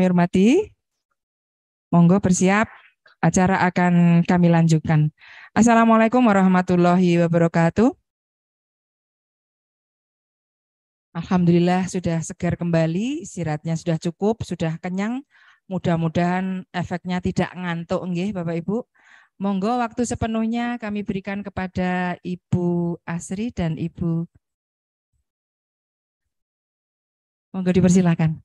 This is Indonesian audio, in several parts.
kami hormati. Monggo bersiap, acara akan kami lanjutkan. Assalamualaikum warahmatullahi wabarakatuh. Alhamdulillah sudah segar kembali, istirahatnya sudah cukup, sudah kenyang. Mudah-mudahan efeknya tidak ngantuk nggih Bapak Ibu. Monggo waktu sepenuhnya kami berikan kepada Ibu Asri dan Ibu Monggo dipersilakan.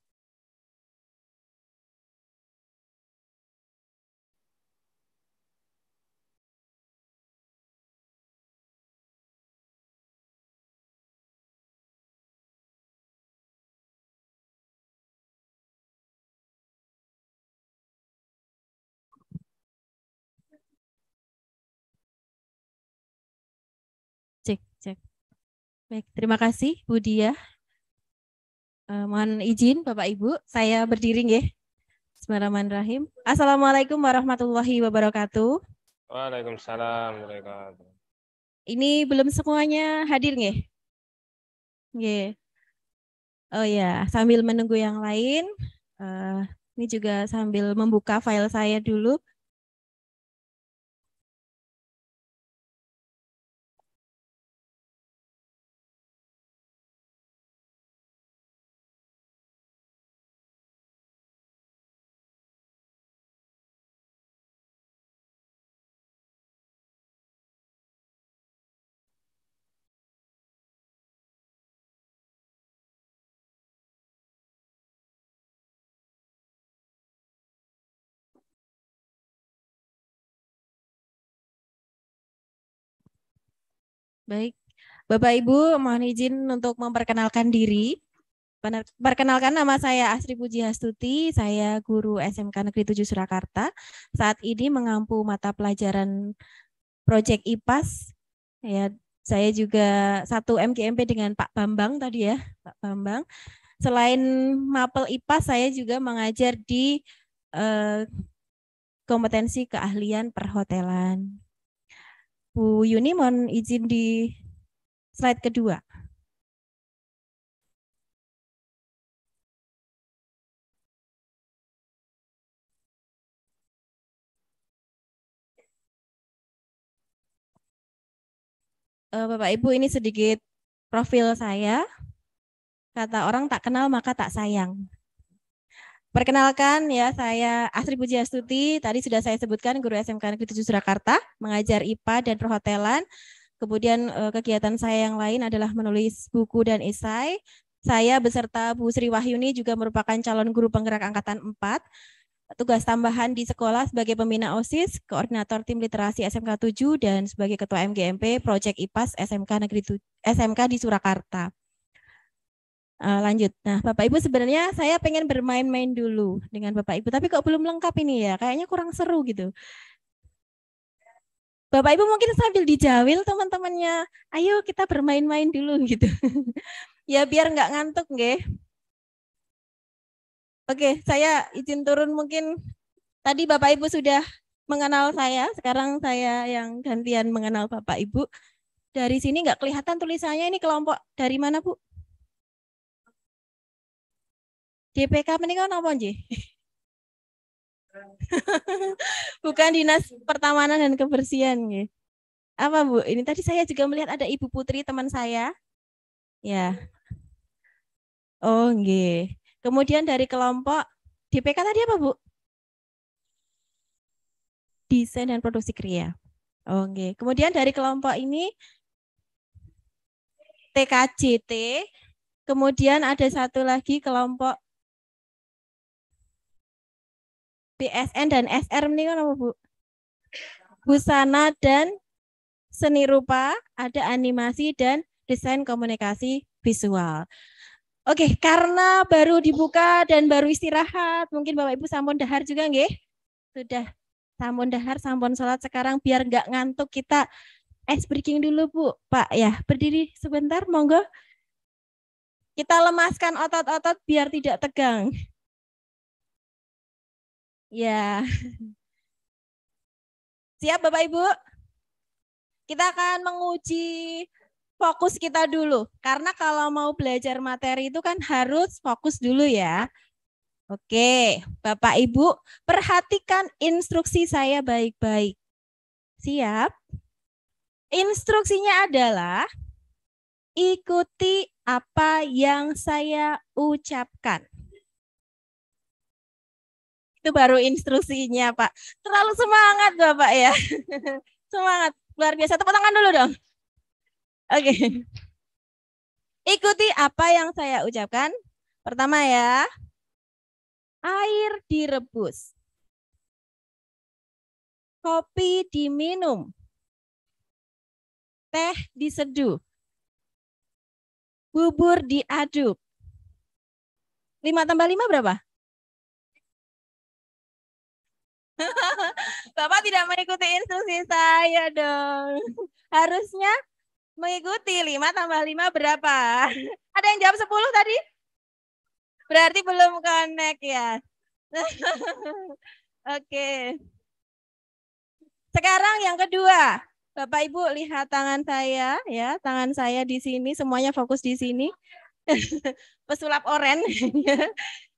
Baik, terima kasih Bu Dia. Uh, eh, mohon izin Bapak Ibu, saya berdiri ya. Bismillahirrahmanirrahim. Assalamualaikum warahmatullahi wabarakatuh. Waalaikumsalam Ini belum semuanya hadir nggih? Nggih. Oh ya, sambil menunggu yang lain, uh, ini juga sambil membuka file saya dulu. Baik, Bapak Ibu mohon izin untuk memperkenalkan diri. Perkenalkan nama saya Asri Puji Hastuti, saya guru SMK Negeri 7 Surakarta. Saat ini mengampu mata pelajaran Proyek IPAS. Ya, saya juga satu MGMP dengan Pak Bambang tadi ya, Pak Bambang. Selain Mapel IPAS, saya juga mengajar di eh, kompetensi keahlian perhotelan. Bu Yuni mohon izin di slide kedua. Eh, Bapak Ibu ini sedikit profil saya. Kata orang tak kenal maka tak sayang. Perkenalkan ya, saya Asri Pujiastuti. Tadi sudah saya sebutkan guru SMK Negeri 7 Surakarta, mengajar IPA dan perhotelan. Kemudian eh, kegiatan saya yang lain adalah menulis buku dan esai. Saya beserta Bu Sri Wahyuni juga merupakan calon guru penggerak angkatan 4. Tugas tambahan di sekolah sebagai pembina OSIS, koordinator tim literasi SMK 7 dan sebagai ketua MGMP Project IPAS SMK Negeri SMK di Surakarta uh, lanjut. Nah, Bapak Ibu sebenarnya saya pengen bermain-main dulu dengan Bapak Ibu, tapi kok belum lengkap ini ya? Kayaknya kurang seru gitu. Bapak Ibu mungkin sambil dijawil teman-temannya, ayo kita bermain-main dulu gitu. ya biar nggak ngantuk nggih. Oke, saya izin turun mungkin tadi Bapak Ibu sudah mengenal saya, sekarang saya yang gantian mengenal Bapak Ibu. Dari sini nggak kelihatan tulisannya ini kelompok dari mana Bu? DPK menika napa nggih? Bukan Dinas Pertamanan dan Kebersihan nggih. Apa Bu? Ini tadi saya juga melihat ada Ibu Putri teman saya. Ya. Oh, nggih. Kemudian dari kelompok DPK tadi apa, Bu? Desain dan Produksi Kriya. Oh, nggih. Kemudian dari kelompok ini TKJT, kemudian ada satu lagi kelompok BSN dan SR ini kan apa Bu? Busana dan seni rupa, ada animasi dan desain komunikasi visual. Oke, karena baru dibuka dan baru istirahat, mungkin Bapak Ibu sampun dahar juga nggih? Sudah sampun dahar, sampun sholat sekarang biar nggak ngantuk kita ice breaking dulu Bu. Pak ya, berdiri sebentar monggo. Kita lemaskan otot-otot biar tidak tegang. Ya. Siap Bapak Ibu? Kita akan menguji fokus kita dulu. Karena kalau mau belajar materi itu kan harus fokus dulu ya. Oke, Bapak Ibu, perhatikan instruksi saya baik-baik. Siap? Instruksinya adalah ikuti apa yang saya ucapkan itu baru instruksinya Pak. Terlalu semangat Bapak ya. semangat, luar biasa. Tepuk tangan dulu dong. Oke. Okay. Ikuti apa yang saya ucapkan. Pertama ya, air direbus. Kopi diminum. Teh diseduh. Bubur diaduk. 5 tambah 5 berapa? Bapak tidak mengikuti instruksi saya dong. Harusnya mengikuti 5 tambah 5 berapa? Ada yang jawab 10 tadi? Berarti belum connect ya. Oke. Sekarang yang kedua. Bapak Ibu lihat tangan saya ya, tangan saya di sini semuanya fokus di sini. Pesulap oren.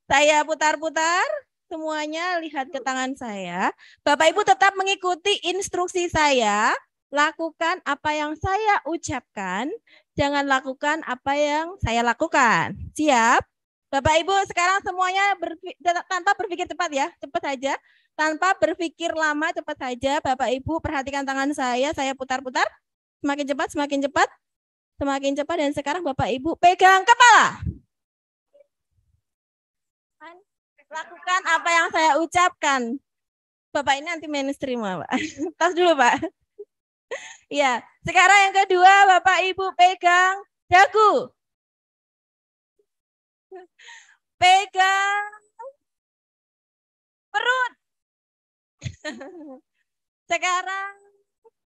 saya putar-putar semuanya lihat ke tangan saya. Bapak Ibu tetap mengikuti instruksi saya. Lakukan apa yang saya ucapkan, jangan lakukan apa yang saya lakukan. Siap? Bapak Ibu sekarang semuanya berpikir, tanpa berpikir cepat ya, cepat saja. Tanpa berpikir lama cepat saja. Bapak Ibu perhatikan tangan saya, saya putar-putar. Semakin cepat, semakin cepat. Semakin cepat dan sekarang Bapak Ibu pegang kepala. Lakukan apa yang saya ucapkan. Bapak ini anti mainstream, Pak. Tas dulu, Pak. ya, sekarang yang kedua Bapak Ibu pegang dagu. Pegang perut. sekarang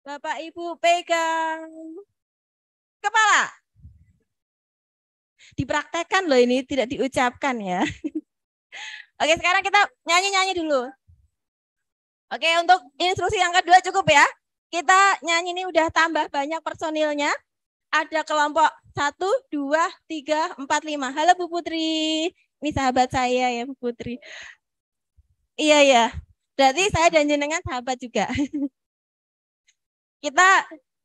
Bapak Ibu pegang kepala. Dipraktekkan loh ini, tidak diucapkan ya. Oke, sekarang kita nyanyi-nyanyi dulu. Oke, untuk instruksi yang kedua cukup ya. Kita nyanyi ini udah tambah banyak personilnya. Ada kelompok 1, 2, 3, 4, 5. Halo Bu Putri. Ini sahabat saya ya Bu Putri. Iya, iya. Berarti saya dan jenengan sahabat juga. Kita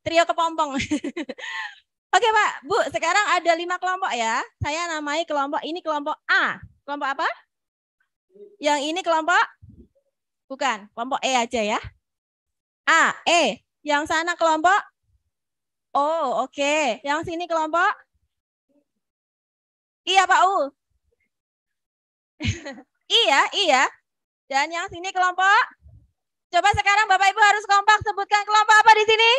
trio kepompong. Oke Pak, Bu, sekarang ada lima kelompok ya. Saya namai kelompok ini kelompok A. Kelompok apa? Yang ini kelompok? Bukan, kelompok E aja ya. A, E. Yang sana kelompok? O, oke. Okay. Yang sini kelompok? iya pak U? iya iya Dan yang sini kelompok? Coba sekarang Bapak Ibu harus kompak sebutkan kelompok apa di sini?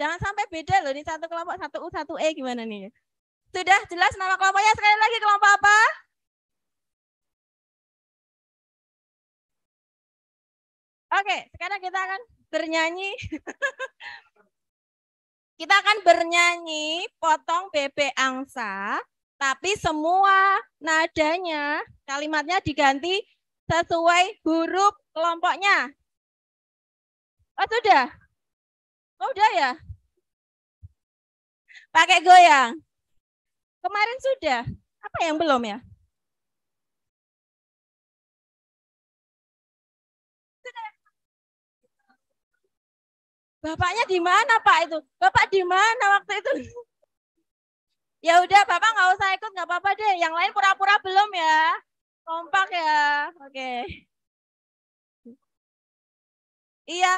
Jangan sampai beda loh, ini satu kelompok, satu U, satu E gimana nih? Sudah jelas nama kelompoknya sekali lagi, kelompok apa? Oke, sekarang kita akan bernyanyi. kita akan bernyanyi potong bebek angsa, tapi semua nadanya, kalimatnya diganti sesuai huruf kelompoknya. Oh, sudah? Oh, sudah ya? Pakai goyang. Kemarin sudah. Apa yang belum ya? Bapaknya di mana Pak itu? Bapak di mana waktu itu? ya udah Bapak nggak usah ikut nggak apa-apa deh. Yang lain pura-pura belum ya. Kompak ya. Oke. Okay. Iya.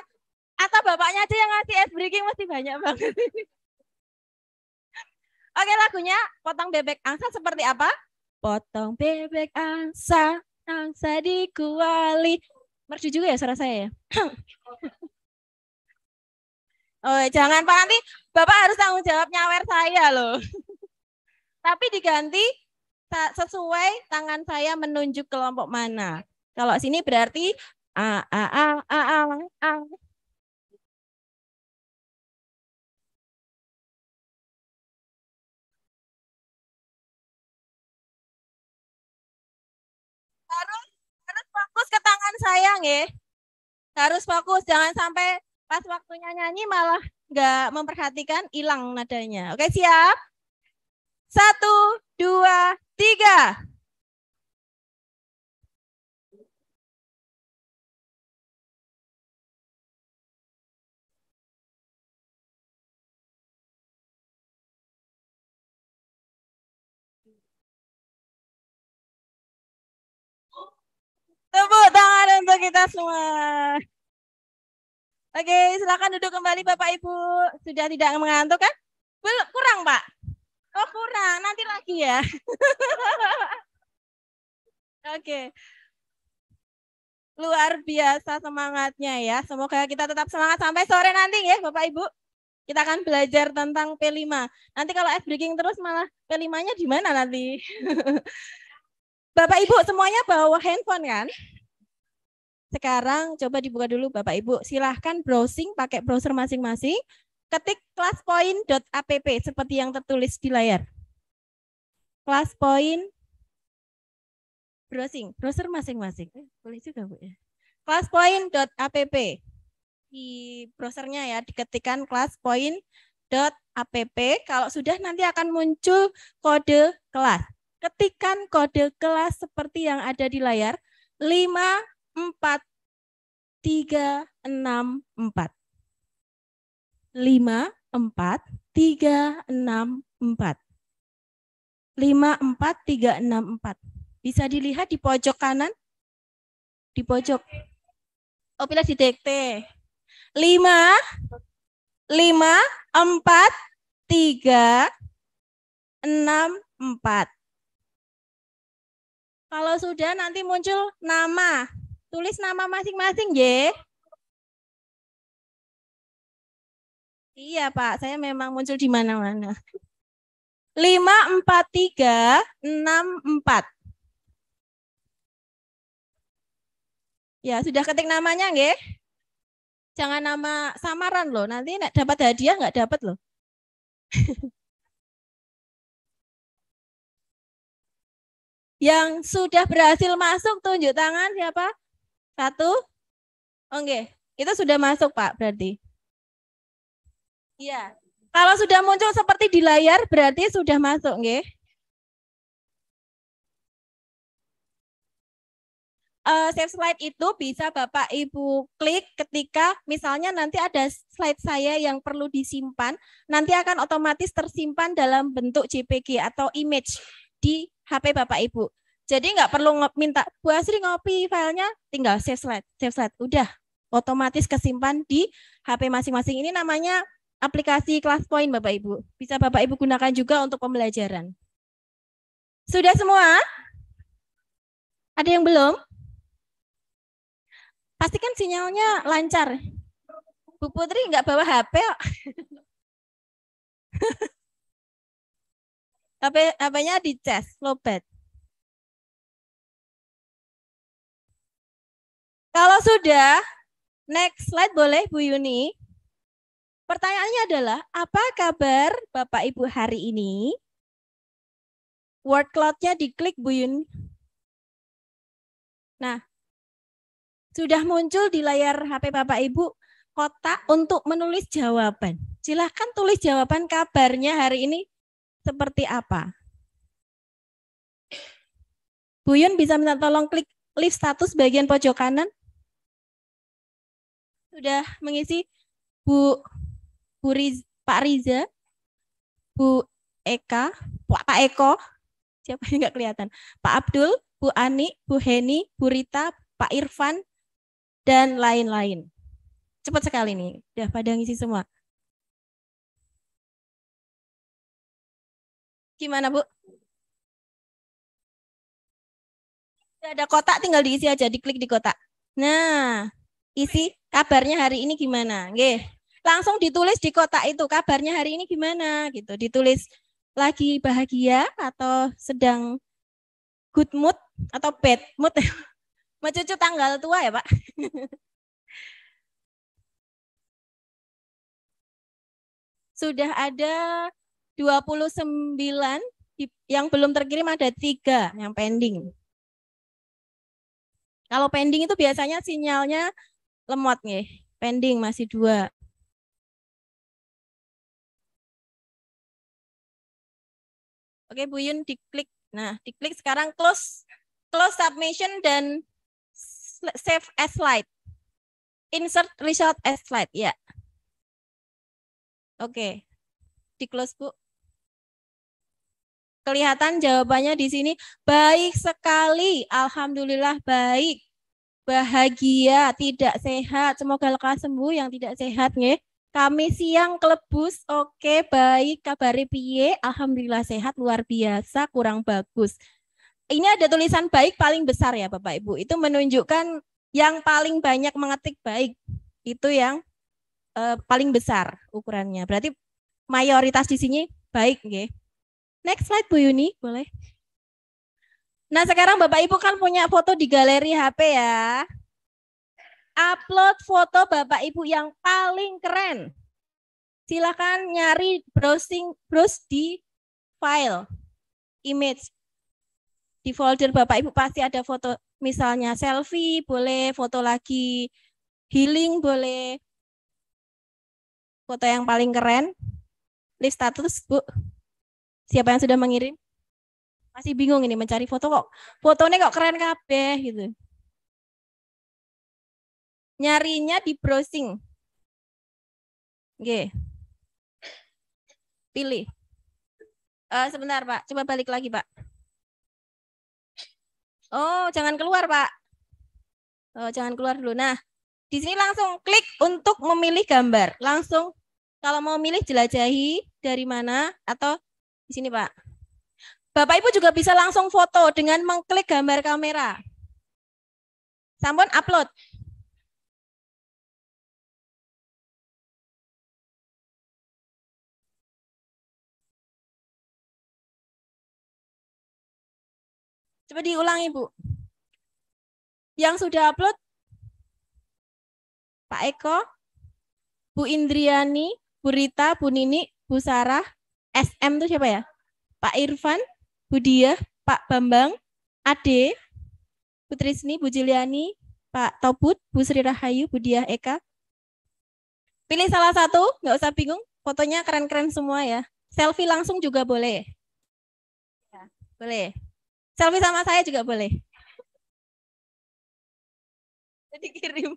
Atau bapaknya aja yang ngasih es breaking mesti banyak banget. Oke lagunya potong bebek angsa seperti apa? Potong bebek angsa, angsa di kuali. Merju juga ya suara saya ya? oh, jangan Pak nanti Bapak harus tanggung jawab nyawer saya loh. Tapi diganti sesuai tangan saya menunjuk kelompok mana. Kalau sini berarti a a a a a, a. fokus ke tangan saya nggih. Harus fokus jangan sampai pas waktunya nyanyi malah nggak memperhatikan hilang nadanya. Oke siap? Satu, dua, tiga. Tepuk tangan untuk kita semua. Oke, silakan duduk kembali Bapak Ibu. Sudah tidak mengantuk kan? Belum, kurang Pak. Oh kurang, nanti lagi ya. Oke. Luar biasa semangatnya ya. Semoga kita tetap semangat sampai sore nanti ya Bapak Ibu. Kita akan belajar tentang P5. Nanti kalau F breaking terus malah P5-nya di mana nanti? Bapak Ibu semuanya bawa handphone kan? Sekarang coba dibuka dulu Bapak Ibu. Silahkan browsing pakai browser masing-masing. Ketik classpoint.app seperti yang tertulis di layar. Classpoint browsing, browser masing-masing. Eh, boleh juga Bu ya. Classpoint.app di browsernya ya diketikkan classpoint.app kalau sudah nanti akan muncul kode kelas ketikan kode kelas seperti yang ada di layar 54364. 54364. 54364. Bisa dilihat di pojok kanan? Di pojok. Oh, pilih di TKT 5 5 4 3 6 4. Kalau sudah nanti muncul nama. Tulis nama masing-masing, ya. Iya, Pak. Saya memang muncul di mana-mana. 5, 4, 3, 6, 4. Ya, sudah ketik namanya, ya. Jangan nama samaran loh. Nanti dapat hadiah nggak dapat loh. Yang sudah berhasil masuk tunjuk tangan siapa? Satu. Oke, oh, kita sudah masuk Pak berarti. Iya. Kalau sudah muncul seperti di layar berarti sudah masuk, oke uh, eh, save slide itu bisa Bapak Ibu klik ketika misalnya nanti ada slide saya yang perlu disimpan, nanti akan otomatis tersimpan dalam bentuk JPG atau image di HP Bapak Ibu. Jadi nggak perlu minta Bu Asri ngopi filenya, tinggal save slide, save slide, udah otomatis kesimpan di HP masing-masing. Ini namanya aplikasi kelas poin Bapak Ibu. Bisa Bapak Ibu gunakan juga untuk pembelajaran. Sudah semua? Ada yang belum? Pastikan sinyalnya lancar. Bu Putri nggak bawa HP. Apa nya di chest, lobet. Kalau sudah, next slide boleh Bu Yuni. Pertanyaannya adalah, apa kabar Bapak Ibu hari ini? Word cloud-nya diklik Bu Yuni. Nah, sudah muncul di layar HP Bapak Ibu kotak untuk menulis jawaban. Silahkan tulis jawaban kabarnya hari ini seperti apa? Bu Yun bisa minta tolong klik lift status bagian pojok kanan. Sudah mengisi Bu, Bu Riz, Pak Riza, Bu Eka, Pak Eko, siapa yang nggak kelihatan, Pak Abdul, Bu Ani, Bu Heni, Bu Rita, Pak Irfan, dan lain-lain. Cepat sekali nih, udah pada ngisi semua. Gimana, Bu? tidak Ada kotak tinggal diisi aja, diklik di kotak. Nah, isi kabarnya hari ini gimana? Oke, Langsung ditulis di kotak itu kabarnya hari ini gimana gitu. Ditulis lagi bahagia atau sedang good mood atau bad mood. Mencucu tanggal tua ya, Pak. Sudah ada 29 yang belum terkirim ada tiga yang pending. Kalau pending itu biasanya sinyalnya lemot nih, pending masih dua. Oke, Bu Yun diklik. Nah, diklik sekarang close close submission dan save as slide. Insert result as slide, ya. Oke. Di close, Bu. Kelihatan jawabannya di sini baik sekali. Alhamdulillah baik. Bahagia, tidak sehat. Semoga lekas sembuh yang tidak sehat nge. Kami siang kelebus, oke baik, kabari piye, alhamdulillah sehat, luar biasa, kurang bagus. Ini ada tulisan baik paling besar ya Bapak Ibu, itu menunjukkan yang paling banyak mengetik baik, itu yang uh, paling besar ukurannya. Berarti mayoritas di sini baik, nggih. Next slide Bu Yuni, boleh. Nah sekarang Bapak Ibu kan punya foto di galeri HP ya. Upload foto Bapak Ibu yang paling keren. Silakan nyari browsing browse di file image di folder Bapak Ibu pasti ada foto misalnya selfie boleh, foto lagi healing boleh. Foto yang paling keren. list status, Bu. Siapa yang sudah mengirim? Masih bingung ini mencari foto kok. Fotonya kok keren kabeh gitu. Nyarinya di browsing. Oke. Pilih. Uh, sebentar, Pak. Coba balik lagi, Pak. Oh, jangan keluar, Pak. Oh, jangan keluar dulu. Nah, di sini langsung klik untuk memilih gambar. Langsung kalau mau milih jelajahi dari mana atau di sini, Pak. Bapak Ibu juga bisa langsung foto dengan mengklik gambar kamera. Sampun upload. Coba diulangi, Bu. Yang sudah upload Pak Eko, Bu Indriani, Bu Rita, Bu Nini, Bu Sarah, SM tuh siapa ya? Pak Irfan, Budia, Pak Bambang, Ade, Putri Putrisni, Bu Juliani, Pak Tobut, Bu Sri Rahayu, Budia Eka. Pilih salah satu, nggak usah bingung. Fotonya keren-keren semua ya. Selfie langsung juga boleh. Ya, boleh. Selfie sama saya juga boleh. Jadi kirim.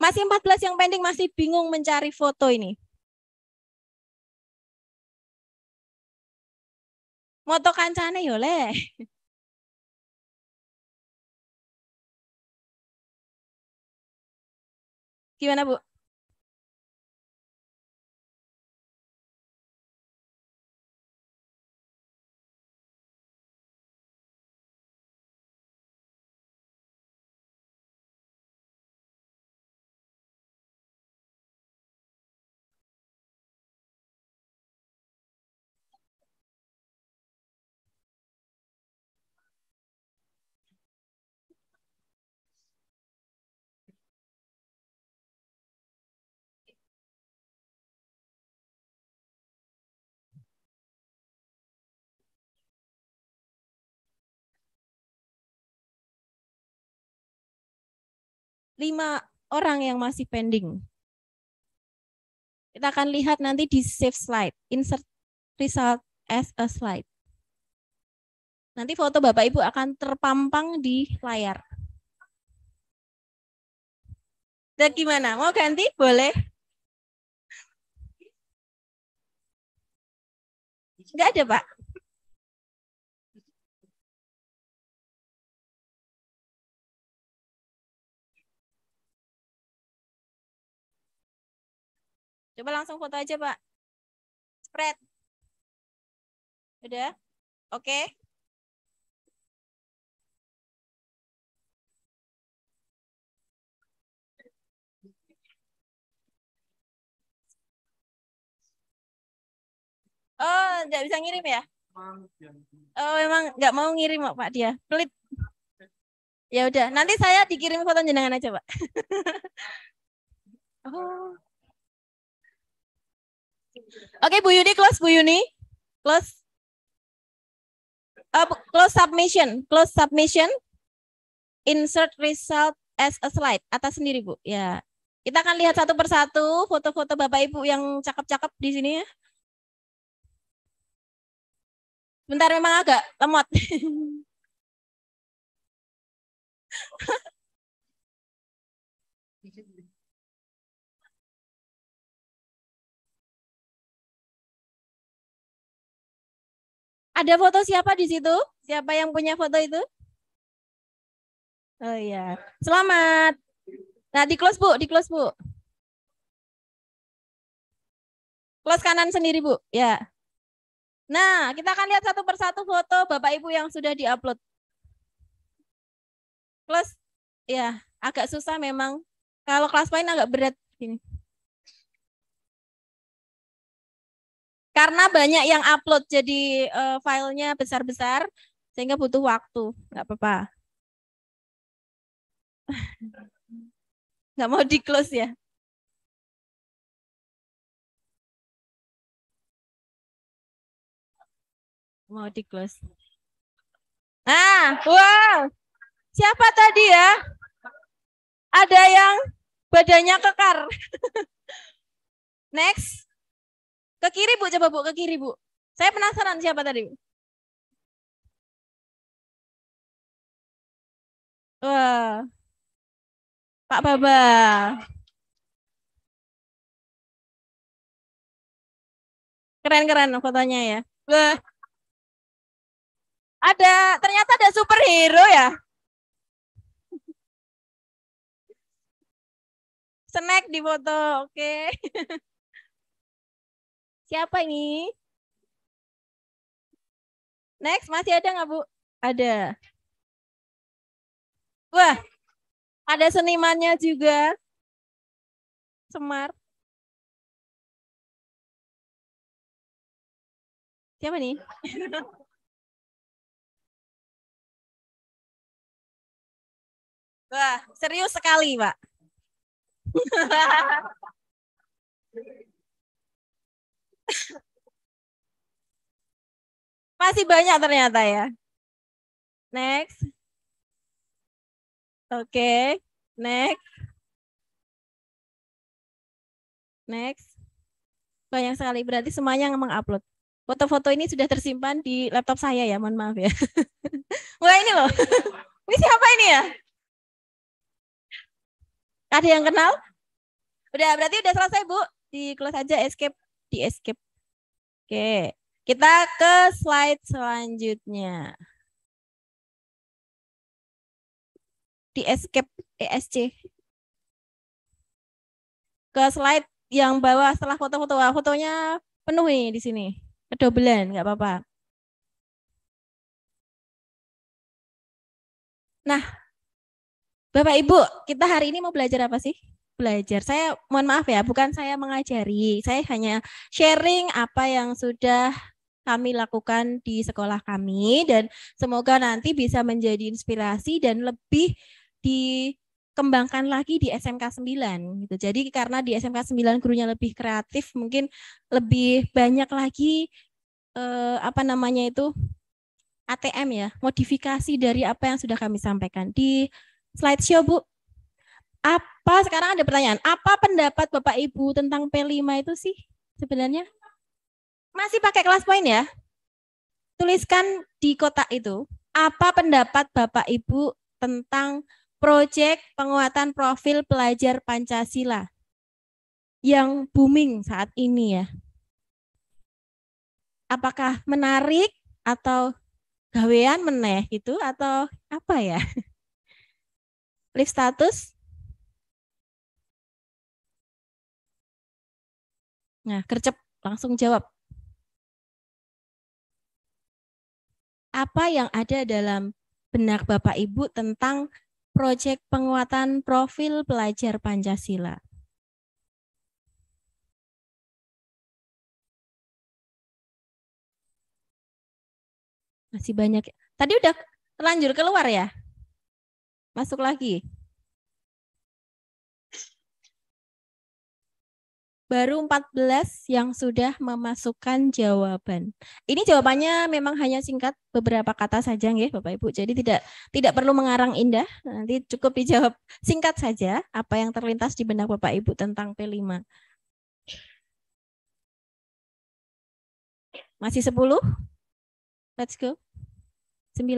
Masih 14 yang pending masih bingung mencari foto ini. Moto kancane yo le. Gimana Bu? lima orang yang masih pending. Kita akan lihat nanti di save slide, insert result as a slide. Nanti foto Bapak Ibu akan terpampang di layar. Dan gimana? Mau ganti? Boleh. Enggak ada, Pak. Coba langsung foto aja, Pak. Spread. Udah? Oke. Okay. Oh, nggak bisa ngirim ya? Oh, emang nggak mau ngirim Pak dia, pelit. Ya udah, nanti saya dikirim foto jenengan aja Pak. oh. Oke, okay, Bu Yuni close Bu Yuni. Close. Uh, close submission, close submission. Insert result as a slide. Atas sendiri, Bu. Ya. Kita akan lihat satu persatu foto-foto Bapak Ibu yang cakep-cakep di sini ya. Bentar memang agak lemot. Ada foto siapa di situ? Siapa yang punya foto itu? Oh iya. Selamat. Nah, di close Bu, di close Bu. Close kanan sendiri Bu, ya. Nah, kita akan lihat satu persatu foto Bapak Ibu yang sudah diupload. Close, ya agak susah memang. Kalau kelas lain agak berat. Gini. karena banyak yang upload jadi uh, filenya besar-besar sehingga butuh waktu nggak apa-apa nggak mau di close ya mau di close ah wow siapa tadi ya ada yang badannya kekar next ke kiri Bu, coba Bu, ke kiri Bu. Saya penasaran siapa tadi Bu. Wah. Pak Baba. Keren-keren fotonya ya. Wah. Ada, ternyata ada superhero ya. Snack di foto, oke. Okay. apa ini? Next, masih ada nggak Bu? Ada. Wah, ada senimannya juga. Semar. Siapa nih? Wah, serius sekali, Pak. Masih banyak ternyata ya. Next. Oke, okay. next. Next. Banyak sekali. Berarti semuanya yang mengupload. Foto-foto ini sudah tersimpan di laptop saya ya, mohon maaf ya. Mulai ini loh. ini siapa ini ya? Ada yang kenal? Udah, berarti udah selesai, Bu. Di close aja escape, di escape. Oke. Okay. Kita ke slide selanjutnya. Di escape ESC. Eh, ke slide yang bawah setelah foto-foto. Ah, fotonya penuh nih di sini. Kedobelan, nggak apa-apa. Nah, Bapak Ibu, kita hari ini mau belajar apa sih? Belajar. Saya mohon maaf ya, bukan saya mengajari. Saya hanya sharing apa yang sudah kami lakukan di sekolah kami dan semoga nanti bisa menjadi inspirasi dan lebih dikembangkan lagi di SMK 9 gitu. Jadi karena di SMK 9 gurunya lebih kreatif, mungkin lebih banyak lagi eh, apa namanya itu ATM ya, modifikasi dari apa yang sudah kami sampaikan di slide show Bu. Apa sekarang ada pertanyaan? Apa pendapat Bapak Ibu tentang P5 itu sih sebenarnya? masih pakai kelas poin ya. Tuliskan di kotak itu apa pendapat Bapak Ibu tentang proyek penguatan profil pelajar Pancasila yang booming saat ini ya. Apakah menarik atau gawean meneh itu atau apa ya? Lift status Nah, kercep langsung jawab. apa yang ada dalam benak Bapak Ibu tentang proyek penguatan profil pelajar Pancasila. Masih banyak. Tadi udah terlanjur keluar ya? Masuk lagi. baru 14 yang sudah memasukkan jawaban. Ini jawabannya memang hanya singkat beberapa kata saja ya, Bapak Ibu. Jadi tidak tidak perlu mengarang indah, nanti cukup dijawab singkat saja apa yang terlintas di benak Bapak Ibu tentang P5. Masih 10? Let's go. 9,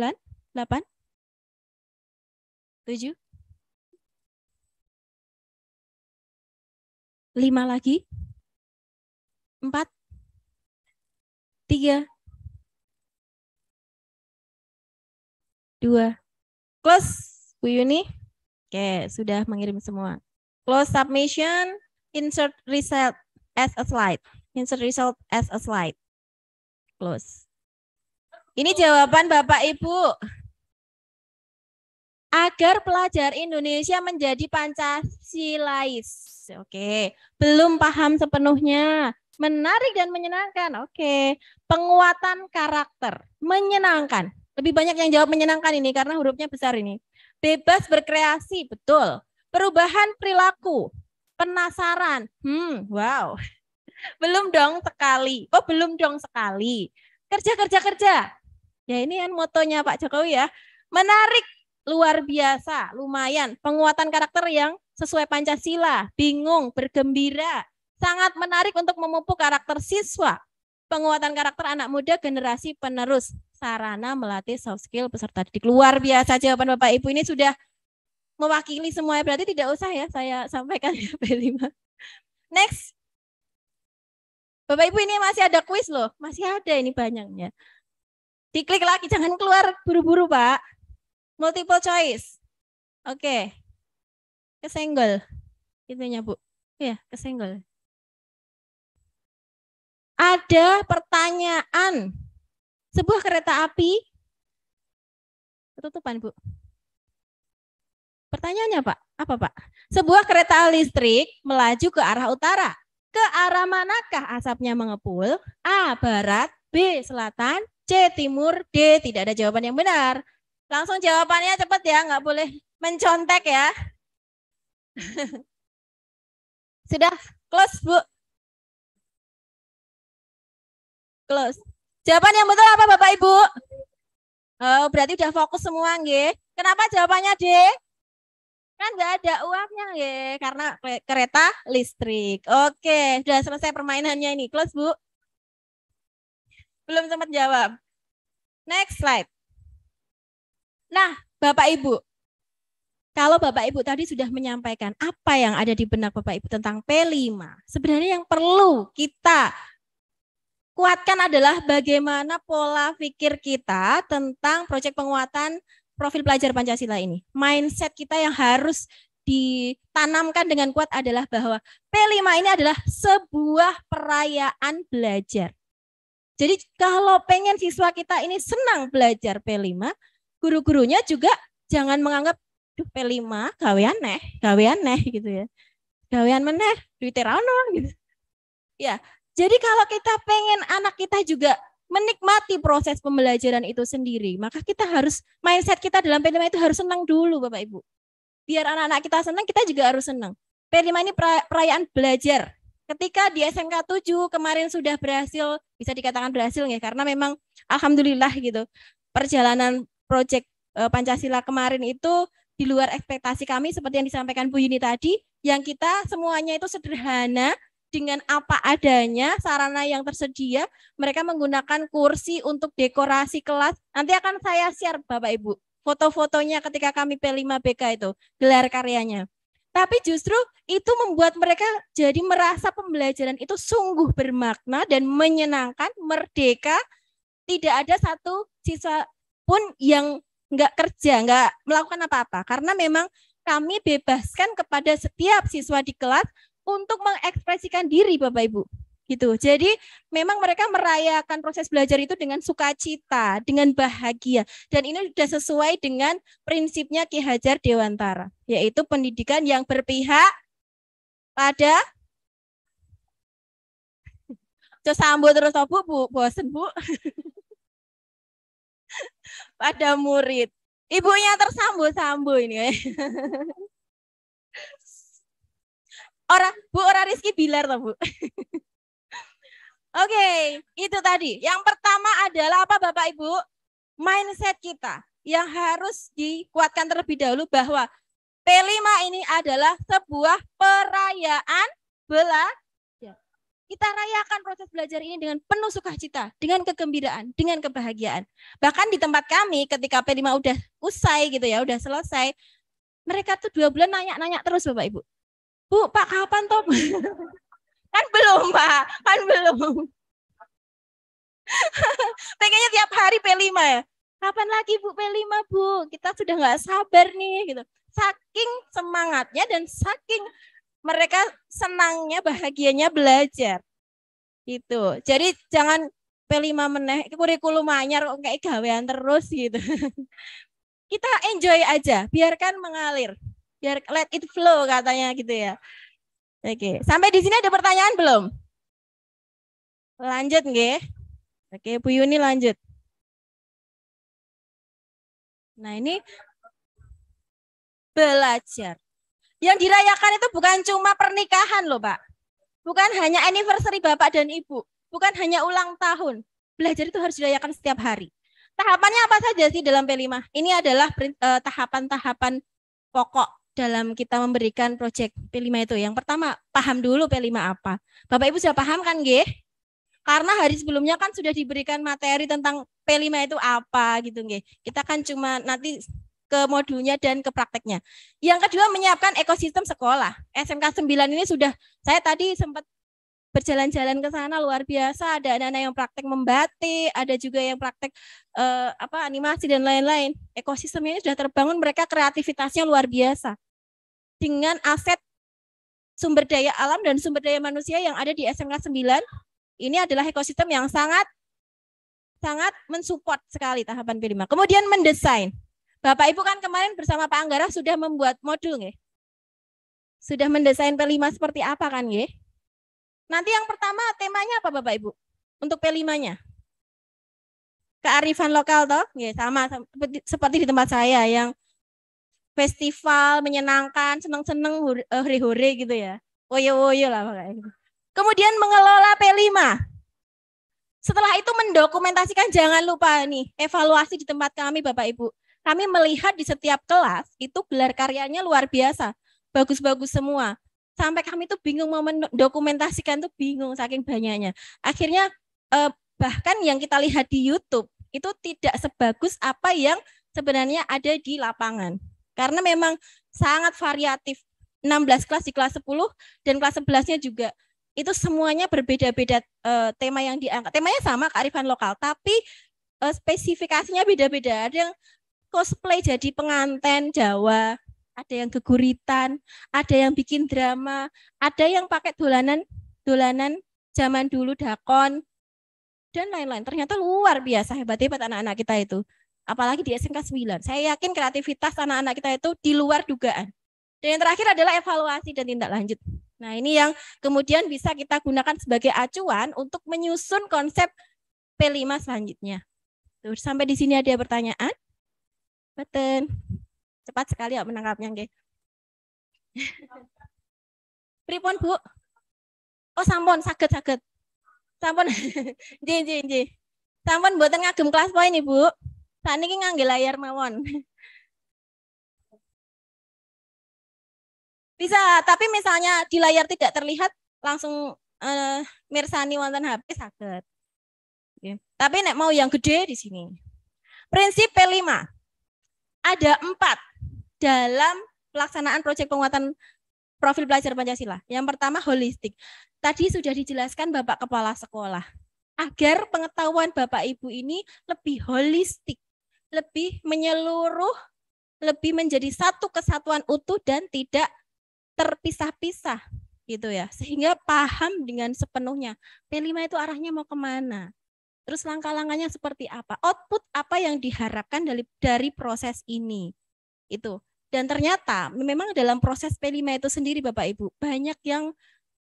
8, 7, lima lagi, empat, tiga, dua, close Bu Yuni. Oke, sudah mengirim semua. Close submission, insert result as a slide. Insert result as a slide. Close. Ini jawaban Bapak Ibu agar pelajar Indonesia menjadi Pancasilais. Oke, belum paham sepenuhnya. Menarik dan menyenangkan. Oke, penguatan karakter. Menyenangkan. Lebih banyak yang jawab menyenangkan ini karena hurufnya besar ini. Bebas berkreasi, betul. Perubahan perilaku. Penasaran. Hmm, wow. Belum dong sekali. Oh, belum dong sekali. Kerja, kerja, kerja. Ya ini kan motonya Pak Jokowi ya. Menarik luar biasa, lumayan. Penguatan karakter yang sesuai Pancasila, bingung, bergembira. Sangat menarik untuk memupuk karakter siswa. Penguatan karakter anak muda generasi penerus. Sarana melatih soft skill peserta didik. Luar biasa jawaban Bapak Ibu ini sudah mewakili semua berarti tidak usah ya saya sampaikan ya P 5 Next. Bapak Ibu ini masih ada kuis loh, masih ada ini banyaknya. Diklik lagi jangan keluar buru-buru, Pak multiple choice. Oke. Okay. Kesenggol. Itunya, Bu. Iya, kesenggol. Ada pertanyaan. Sebuah kereta api ketutupan, Bu. Pertanyaannya, Pak, apa, Pak? Sebuah kereta listrik melaju ke arah utara. Ke arah manakah asapnya mengepul? A. Barat, B. Selatan, C. Timur, D. Tidak ada jawaban yang benar. Langsung jawabannya cepat ya, nggak boleh mencontek ya. Sudah close, Bu? Close. Jawaban yang betul apa Bapak Ibu? Oh, berarti udah fokus semua nggih. Kenapa jawabannya D? Kan nggak ada uapnya nggih, karena kereta listrik. Oke, sudah selesai permainannya ini. Close, Bu? Belum sempat jawab. Next slide. Nah, Bapak Ibu, kalau Bapak Ibu tadi sudah menyampaikan apa yang ada di benak Bapak Ibu tentang P5, sebenarnya yang perlu kita kuatkan adalah bagaimana pola pikir kita tentang proyek penguatan profil pelajar Pancasila ini. Mindset kita yang harus ditanamkan dengan kuat adalah bahwa P5 ini adalah sebuah perayaan belajar. Jadi kalau pengen siswa kita ini senang belajar P5, guru-gurunya juga jangan menganggap duh P5 gawean neh, gawean neh gitu ya. Gawean meneh duit rano gitu. Ya, jadi kalau kita pengen anak kita juga menikmati proses pembelajaran itu sendiri, maka kita harus mindset kita dalam P5 itu harus senang dulu Bapak Ibu. Biar anak-anak kita senang, kita juga harus senang. P5 ini perayaan belajar. Ketika di SMK 7 kemarin sudah berhasil, bisa dikatakan berhasil ya, karena memang alhamdulillah gitu. Perjalanan proyek uh, eh, Pancasila kemarin itu di luar ekspektasi kami seperti yang disampaikan Bu Yuni tadi, yang kita semuanya itu sederhana dengan apa adanya, sarana yang tersedia, mereka menggunakan kursi untuk dekorasi kelas. Nanti akan saya share Bapak Ibu foto-fotonya ketika kami P5BK itu, gelar karyanya. Tapi justru itu membuat mereka jadi merasa pembelajaran itu sungguh bermakna dan menyenangkan, merdeka, tidak ada satu siswa pun yang nggak kerja, nggak melakukan apa-apa. Karena memang kami bebaskan kepada setiap siswa di kelas untuk mengekspresikan diri Bapak Ibu. Gitu. Jadi memang mereka merayakan proses belajar itu dengan sukacita, dengan bahagia. Dan ini sudah sesuai dengan prinsipnya Ki Hajar Dewantara, yaitu pendidikan yang berpihak pada Coba sambut terus Bu, bosen Bu. pada murid. Ibunya tersambu-sambu ini. ora, Bu Ora Rizky Bilar toh, Bu. Oke, okay, itu tadi. Yang pertama adalah apa Bapak Ibu? Mindset kita yang harus dikuatkan terlebih dahulu bahwa P5 ini adalah sebuah perayaan bela kita rayakan proses belajar ini dengan penuh sukacita, dengan kegembiraan, dengan kebahagiaan. Bahkan di tempat kami ketika P5 udah usai gitu ya, udah selesai, mereka tuh dua bulan nanya-nanya terus Bapak Ibu. Bu, Pak kapan toh? kan belum Pak, kan belum. Pengennya tiap hari P5 ya. Kapan lagi Bu P5 Bu? Kita sudah nggak sabar nih gitu. Saking semangatnya dan saking mereka senangnya bahagianya belajar itu. jadi jangan P5 meneh kurikulum anyar kok kayak gawean terus gitu kita enjoy aja biarkan mengalir biar let it flow katanya gitu ya oke sampai di sini ada pertanyaan belum lanjut nggih oke Bu Yuni lanjut nah ini belajar yang dirayakan itu bukan cuma pernikahan loh, Pak. Bukan hanya anniversary Bapak dan Ibu, bukan hanya ulang tahun. Belajar itu harus dirayakan setiap hari. Tahapannya apa saja sih dalam P5? Ini adalah eh, tahapan-tahapan pokok dalam kita memberikan proyek P5 itu. Yang pertama, paham dulu P5 apa. Bapak Ibu sudah paham kan, Nggih? Karena hari sebelumnya kan sudah diberikan materi tentang P5 itu apa gitu, Nggih. Kita kan cuma nanti ke modulnya dan ke prakteknya. Yang kedua menyiapkan ekosistem sekolah. SMK 9 ini sudah saya tadi sempat berjalan-jalan ke sana luar biasa ada anak-anak yang praktek membatik ada juga yang praktek eh, apa animasi dan lain-lain ekosistemnya ini sudah terbangun mereka kreativitasnya luar biasa dengan aset sumber daya alam dan sumber daya manusia yang ada di SMK 9 ini adalah ekosistem yang sangat sangat mensupport sekali tahapan P5 kemudian mendesain Bapak Ibu kan kemarin bersama Pak Anggara sudah membuat modul nggih. Sudah mendesain P5 seperti apa kan nggih? Nanti yang pertama temanya apa Bapak Ibu? Untuk P5-nya? Kearifan lokal toh? Ya, sama seperti di tempat saya yang festival menyenangkan, seneng-seneng eh, hore-hore gitu ya. Oyo-oyo lah Bapak Ibu. Kemudian mengelola P5. Setelah itu mendokumentasikan jangan lupa nih evaluasi di tempat kami Bapak Ibu kami melihat di setiap kelas itu gelar karyanya luar biasa, bagus-bagus semua. Sampai kami itu bingung mau mendokumentasikan tuh bingung saking banyaknya. Akhirnya eh, bahkan yang kita lihat di YouTube itu tidak sebagus apa yang sebenarnya ada di lapangan. Karena memang sangat variatif. 16 kelas di kelas 10 dan kelas 11-nya juga itu semuanya berbeda-beda e, tema yang diangkat. Temanya sama kearifan lokal, tapi e, spesifikasinya beda-beda. Ada yang cosplay jadi penganten Jawa, ada yang keguritan, ada yang bikin drama, ada yang pakai dolanan dolanan zaman dulu dakon dan lain-lain. Ternyata luar biasa hebat-hebat anak-anak kita itu. Apalagi di SMK 9. Saya yakin kreativitas anak-anak kita itu di luar dugaan. Dan yang terakhir adalah evaluasi dan tindak lanjut. Nah, ini yang kemudian bisa kita gunakan sebagai acuan untuk menyusun konsep P5 selanjutnya. Tuh, sampai di sini ada pertanyaan? Beten. Cepat sekali ya menangkapnya, nggih. Pripun, Bu? Oh, sampun, saged, saged. Sampun. Nggih, nggih, nggih. Sampun mboten ngagem kelas poin, Ibu. Sakniki ngangge layar mawon. Bisa, tapi misalnya di layar tidak terlihat langsung uh, mirsani wonten HP sakit. Okay. Tapi nek mau yang gede di sini. Prinsip P5 ada empat dalam pelaksanaan proyek penguatan profil belajar Pancasila. Yang pertama holistik. Tadi sudah dijelaskan Bapak Kepala Sekolah agar pengetahuan Bapak Ibu ini lebih holistik, lebih menyeluruh, lebih menjadi satu kesatuan utuh dan tidak terpisah-pisah gitu ya sehingga paham dengan sepenuhnya P5 itu arahnya mau kemana Terus langkah-langkahnya seperti apa? Output apa yang diharapkan dari dari proses ini? Itu. Dan ternyata memang dalam proses P5 itu sendiri Bapak Ibu, banyak yang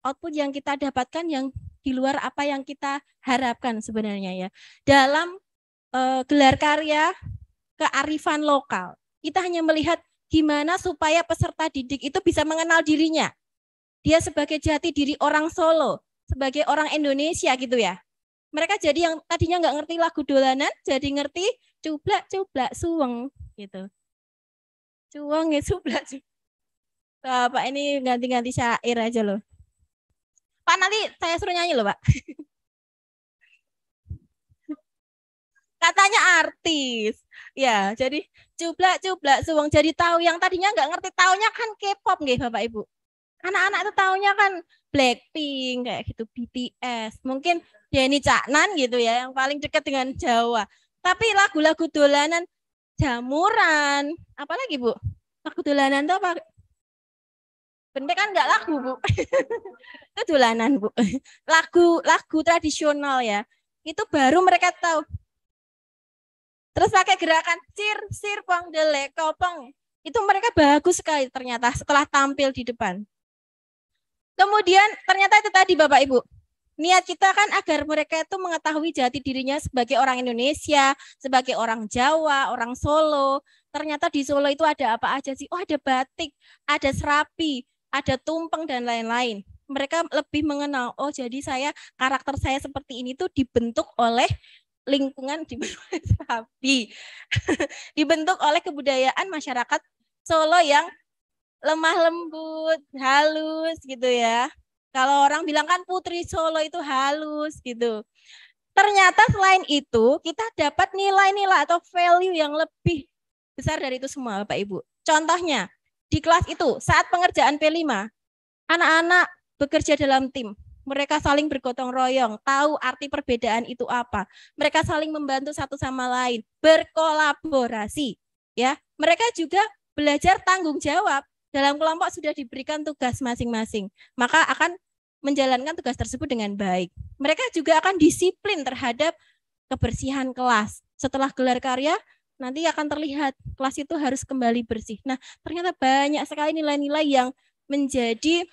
output yang kita dapatkan yang di luar apa yang kita harapkan sebenarnya ya. Dalam uh, gelar karya kearifan lokal, kita hanya melihat gimana supaya peserta didik itu bisa mengenal dirinya. Dia sebagai jati diri orang Solo, sebagai orang Indonesia gitu ya mereka jadi yang tadinya nggak ngerti lagu dolanan jadi ngerti cublak cublak suweng gitu suweng ya cublak nah, pak ini ganti-ganti syair aja loh pak nanti saya suruh nyanyi loh pak katanya artis ya jadi cublak cublak suweng jadi tahu yang tadinya nggak ngerti taunya kan K-pop nggih bapak ibu anak-anak itu taunya kan Blackpink kayak gitu BTS mungkin Jenny Caknan gitu ya yang paling dekat dengan Jawa tapi lagu-lagu dolanan jamuran apalagi bu lagu dolanan tuh apa Bentar kan nggak lagu bu itu dolanan bu lagu lagu tradisional ya itu baru mereka tahu terus pakai gerakan sir sir pong delek kopong itu mereka bagus sekali ternyata setelah tampil di depan Kemudian ternyata itu tadi Bapak Ibu, niat kita kan agar mereka itu mengetahui jati dirinya sebagai orang Indonesia, sebagai orang Jawa, orang Solo. Ternyata di Solo itu ada apa aja sih? Oh ada batik, ada serapi, ada tumpeng dan lain-lain. Mereka lebih mengenal, oh jadi saya karakter saya seperti ini tuh dibentuk oleh lingkungan di serapi, dibentuk oleh kebudayaan masyarakat Solo yang lemah lembut, halus gitu ya. Kalau orang bilang kan Putri Solo itu halus gitu. Ternyata selain itu kita dapat nilai-nilai atau value yang lebih besar dari itu semua Bapak Ibu. Contohnya di kelas itu saat pengerjaan P5 anak-anak bekerja dalam tim. Mereka saling bergotong royong, tahu arti perbedaan itu apa. Mereka saling membantu satu sama lain, berkolaborasi. Ya, mereka juga belajar tanggung jawab dalam kelompok sudah diberikan tugas masing-masing, maka akan menjalankan tugas tersebut dengan baik. Mereka juga akan disiplin terhadap kebersihan kelas. Setelah gelar karya, nanti akan terlihat kelas itu harus kembali bersih. Nah, ternyata banyak sekali nilai-nilai yang menjadi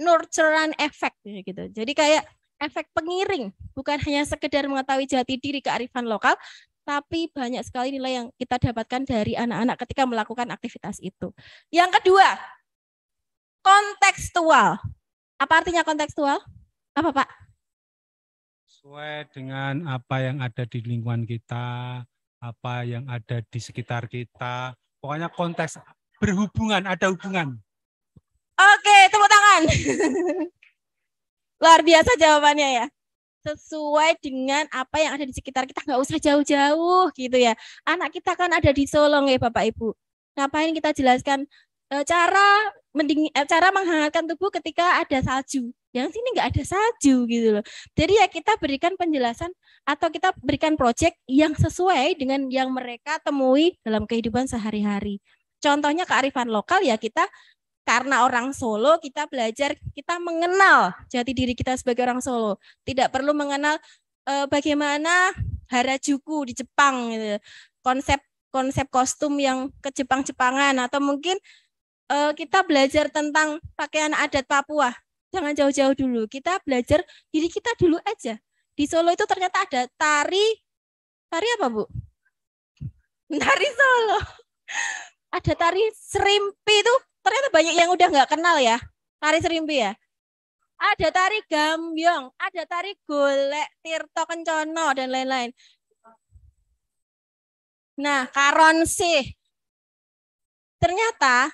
nurturan efek ya, gitu. Jadi kayak efek pengiring, bukan hanya sekedar mengetahui jati diri kearifan lokal, tapi banyak sekali nilai yang kita dapatkan dari anak-anak ketika melakukan aktivitas itu. Yang kedua, kontekstual. Apa artinya kontekstual? Apa, Pak? Sesuai dengan apa yang ada di lingkungan kita, apa yang ada di sekitar kita. Pokoknya konteks berhubungan, ada hubungan. Oke, tepuk tangan. Luar biasa jawabannya ya sesuai dengan apa yang ada di sekitar kita nggak usah jauh-jauh gitu ya anak kita kan ada di Solo ya bapak ibu ngapain kita jelaskan e, cara mending e, cara menghangatkan tubuh ketika ada salju yang sini nggak ada salju gitu loh jadi ya kita berikan penjelasan atau kita berikan project yang sesuai dengan yang mereka temui dalam kehidupan sehari-hari contohnya kearifan lokal ya kita karena orang Solo kita belajar kita mengenal jati diri kita sebagai orang Solo. Tidak perlu mengenal e, bagaimana harajuku di Jepang gitu. Konsep konsep kostum yang ke Jepang-Jepangan atau mungkin e, kita belajar tentang pakaian adat Papua. Jangan jauh-jauh dulu. Kita belajar diri kita dulu aja. Di Solo itu ternyata ada tari tari apa, Bu? Tari Solo. Ada tari serimpi tuh ternyata banyak yang udah nggak kenal ya tari serimpi ya ada tari gambyong ada tari golek tirto kencono dan lain-lain nah karon sih ternyata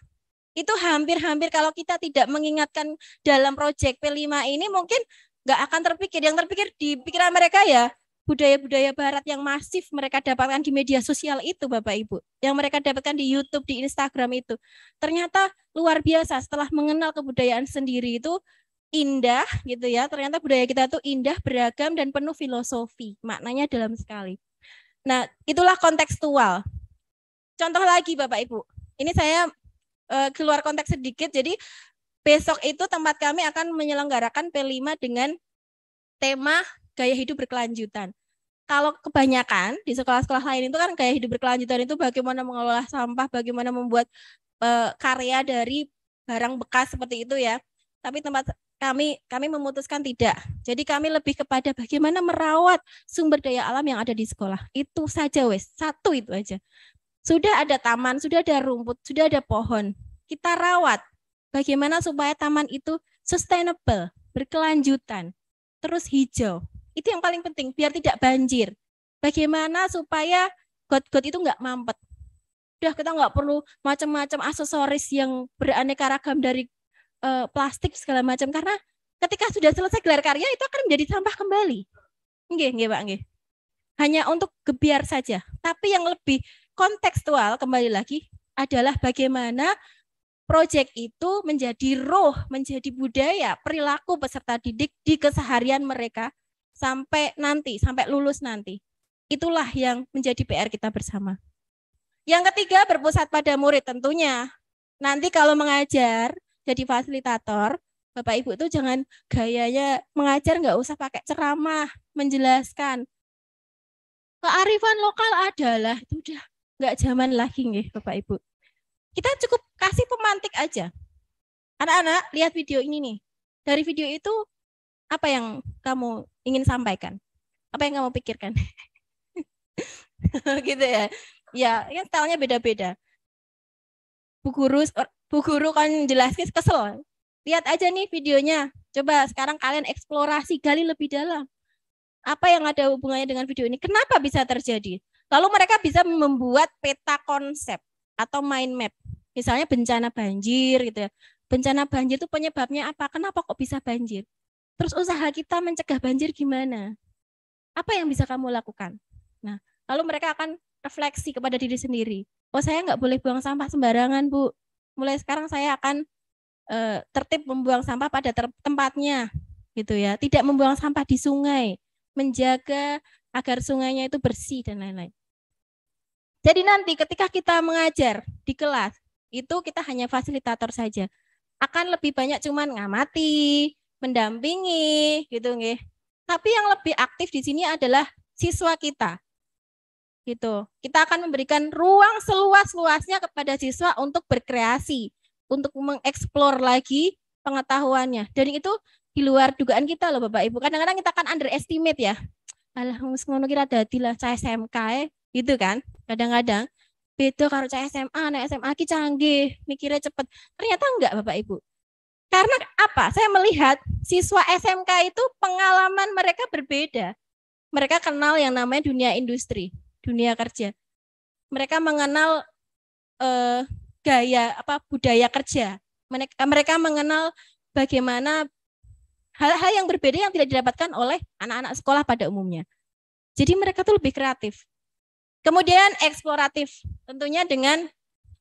itu hampir-hampir kalau kita tidak mengingatkan dalam proyek P5 ini mungkin nggak akan terpikir yang terpikir di pikiran mereka ya budaya-budaya barat yang masif mereka dapatkan di media sosial itu Bapak Ibu, yang mereka dapatkan di YouTube, di Instagram itu. Ternyata luar biasa setelah mengenal kebudayaan sendiri itu indah gitu ya. Ternyata budaya kita itu indah, beragam dan penuh filosofi. Maknanya dalam sekali. Nah, itulah kontekstual. Contoh lagi Bapak Ibu. Ini saya uh, keluar konteks sedikit. Jadi besok itu tempat kami akan menyelenggarakan P5 dengan tema gaya hidup berkelanjutan. Kalau kebanyakan di sekolah-sekolah lain itu kan gaya hidup berkelanjutan itu bagaimana mengelola sampah, bagaimana membuat uh, karya dari barang bekas seperti itu ya. Tapi tempat kami kami memutuskan tidak. Jadi kami lebih kepada bagaimana merawat sumber daya alam yang ada di sekolah. Itu saja wes, satu itu aja. Sudah ada taman, sudah ada rumput, sudah ada pohon. Kita rawat bagaimana supaya taman itu sustainable, berkelanjutan, terus hijau. Itu yang paling penting, biar tidak banjir. Bagaimana supaya got-got itu enggak mampet. Udah kita enggak perlu macam-macam aksesoris yang beraneka ragam dari uh, plastik segala macam karena ketika sudah selesai gelar karya itu akan menjadi sampah kembali. Nggih, nggih, Pak, nggih. Hanya untuk gebiar saja. Tapi yang lebih kontekstual kembali lagi adalah bagaimana proyek itu menjadi roh, menjadi budaya, perilaku peserta didik di keseharian mereka sampai nanti, sampai lulus nanti. Itulah yang menjadi PR kita bersama. Yang ketiga berpusat pada murid tentunya. Nanti kalau mengajar jadi fasilitator, Bapak Ibu itu jangan gayanya mengajar nggak usah pakai ceramah, menjelaskan. Kearifan lokal adalah itu udah nggak zaman lagi nih Bapak Ibu. Kita cukup kasih pemantik aja. Anak-anak lihat video ini nih. Dari video itu apa yang kamu ingin sampaikan? Apa yang kamu pikirkan? gitu ya. Ya, ya stylenya beda-beda. Bu guru, bu guru kan jelaskan kesel. Lihat aja nih videonya. Coba sekarang kalian eksplorasi, gali lebih dalam. Apa yang ada hubungannya dengan video ini? Kenapa bisa terjadi? Lalu mereka bisa membuat peta konsep atau mind map. Misalnya bencana banjir gitu ya. Bencana banjir itu penyebabnya apa? Kenapa kok bisa banjir? Terus usaha kita mencegah banjir gimana? Apa yang bisa kamu lakukan? Nah, lalu mereka akan refleksi kepada diri sendiri. Oh, saya nggak boleh buang sampah sembarangan, Bu. Mulai sekarang saya akan e, tertib membuang sampah pada tempatnya, gitu ya. Tidak membuang sampah di sungai, menjaga agar sungainya itu bersih dan lain-lain. Jadi nanti ketika kita mengajar di kelas, itu kita hanya fasilitator saja. Akan lebih banyak cuman ngamati, mendampingi gitu nggih. Tapi yang lebih aktif di sini adalah siswa kita. Gitu. Kita akan memberikan ruang seluas-luasnya kepada siswa untuk berkreasi, untuk mengeksplor lagi pengetahuannya. Dan itu di luar dugaan kita loh Bapak Ibu. Kadang-kadang kita akan underestimate ya. Alah ngono kira dadi lah saya SMK eh. gitu kan. Kadang-kadang beda kalau saya SMA, anak SMA ki canggih, mikirnya cepet. Ternyata enggak Bapak Ibu. Karena apa? Saya melihat siswa SMK itu pengalaman mereka berbeda. Mereka kenal yang namanya dunia industri, dunia kerja. Mereka mengenal eh, gaya apa budaya kerja. Mereka, eh, mereka mengenal bagaimana hal-hal yang berbeda yang tidak didapatkan oleh anak-anak sekolah pada umumnya. Jadi mereka tuh lebih kreatif. Kemudian eksploratif, tentunya dengan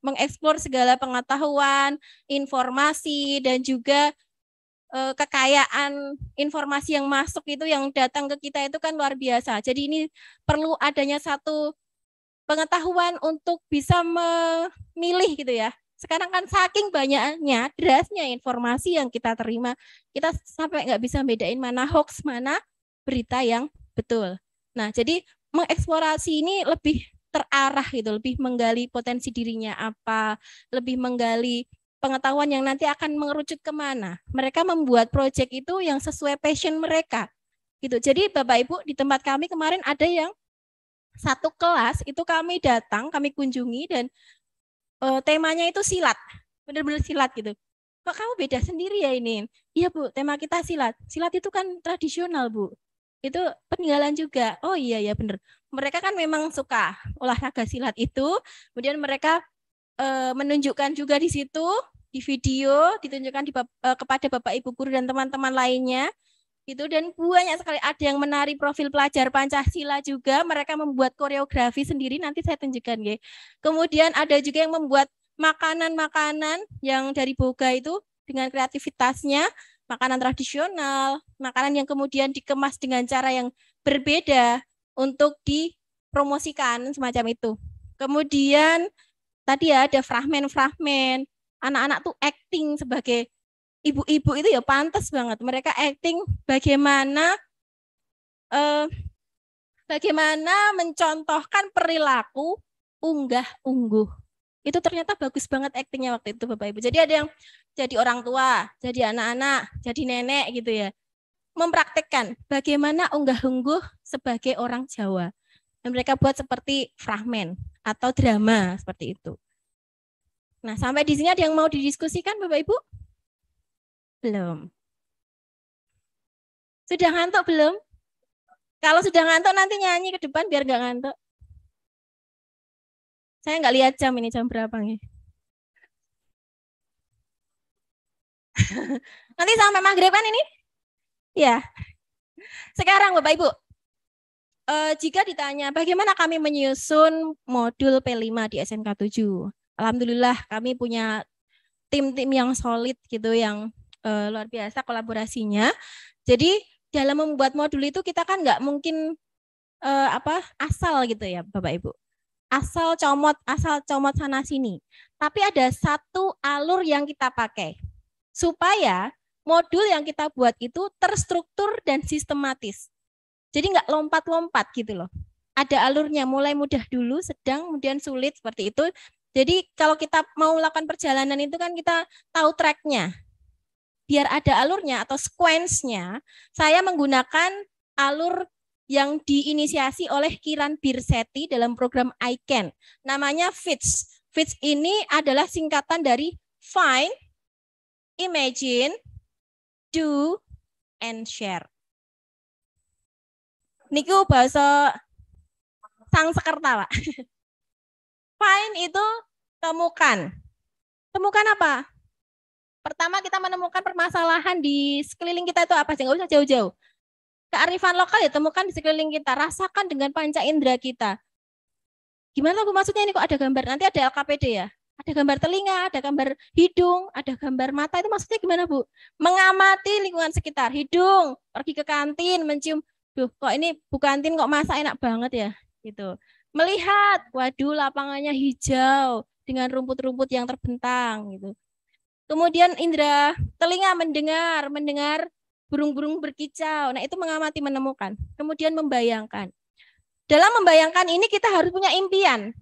mengeksplor segala pengetahuan, informasi dan juga eh, kekayaan informasi yang masuk itu yang datang ke kita itu kan luar biasa. Jadi ini perlu adanya satu pengetahuan untuk bisa memilih gitu ya. Sekarang kan saking banyaknya derasnya informasi yang kita terima, kita sampai nggak bisa bedain mana hoax, mana berita yang betul. Nah, jadi mengeksplorasi ini lebih terarah gitu, lebih menggali potensi dirinya apa, lebih menggali pengetahuan yang nanti akan mengerucut kemana. Mereka membuat proyek itu yang sesuai passion mereka. Gitu. Jadi Bapak Ibu di tempat kami kemarin ada yang satu kelas itu kami datang, kami kunjungi dan e, temanya itu silat. Benar-benar silat gitu. Kok kamu beda sendiri ya ini? Iya Bu, tema kita silat. Silat itu kan tradisional Bu itu peninggalan juga. Oh iya ya benar. Mereka kan memang suka olahraga silat itu, kemudian mereka e, menunjukkan juga di situ di video ditunjukkan di, e, kepada Bapak Ibu guru dan teman-teman lainnya itu dan banyak sekali ada yang menari profil pelajar Pancasila juga mereka membuat koreografi sendiri nanti saya tunjukkan ya. Kemudian ada juga yang membuat makanan-makanan yang dari boga itu dengan kreativitasnya makanan tradisional, makanan yang kemudian dikemas dengan cara yang berbeda untuk dipromosikan semacam itu. Kemudian tadi ya ada fragmen-fragmen, anak-anak tuh acting sebagai ibu-ibu itu ya pantas banget. Mereka acting bagaimana eh, bagaimana mencontohkan perilaku unggah ungguh itu ternyata bagus banget aktingnya waktu itu Bapak Ibu. Jadi ada yang jadi orang tua, jadi anak-anak, jadi nenek gitu ya. Mempraktekkan bagaimana unggah-ungguh sebagai orang Jawa. Dan mereka buat seperti fragmen atau drama seperti itu. Nah, sampai di sini ada yang mau didiskusikan Bapak Ibu? Belum. Sudah ngantuk belum? Kalau sudah ngantuk nanti nyanyi ke depan biar nggak ngantuk. Saya nggak lihat jam ini jam berapa nih. Nanti sampai maghrib kan ini? Ya. Sekarang Bapak Ibu, eh, jika ditanya bagaimana kami menyusun modul P5 di SMK 7, Alhamdulillah kami punya tim-tim yang solid gitu, yang eh, luar biasa kolaborasinya. Jadi dalam membuat modul itu kita kan nggak mungkin eh, apa asal gitu ya Bapak Ibu asal comot asal comot sana sini. Tapi ada satu alur yang kita pakai supaya modul yang kita buat itu terstruktur dan sistematis. Jadi nggak lompat-lompat gitu loh. Ada alurnya, mulai mudah dulu, sedang, kemudian sulit seperti itu. Jadi kalau kita mau melakukan perjalanan itu kan kita tahu tracknya. Biar ada alurnya atau sequence-nya, saya menggunakan alur yang diinisiasi oleh Kiran Birseti dalam program ICANN. Namanya FITS. FITS ini adalah singkatan dari Find, Imagine, Do, and Share. Niku bahasa sang sekerta, Pak. Find itu temukan. Temukan apa? Pertama kita menemukan permasalahan di sekeliling kita itu apa sih? Enggak usah jauh-jauh Kearifan lokal ditemukan ya, di sekeliling kita, rasakan dengan panca indera kita. Gimana Bu maksudnya ini kok ada gambar? Nanti ada LKPD ya. Ada gambar telinga, ada gambar hidung, ada gambar mata. Itu maksudnya gimana Bu? Mengamati lingkungan sekitar. Hidung, pergi ke kantin, mencium. Duh, kok ini bu kantin kok masak enak banget ya? Gitu. Melihat, waduh lapangannya hijau dengan rumput-rumput yang terbentang gitu. Kemudian indera telinga mendengar, mendengar burung-burung berkicau. Nah, itu mengamati menemukan, kemudian membayangkan. Dalam membayangkan ini kita harus punya impian.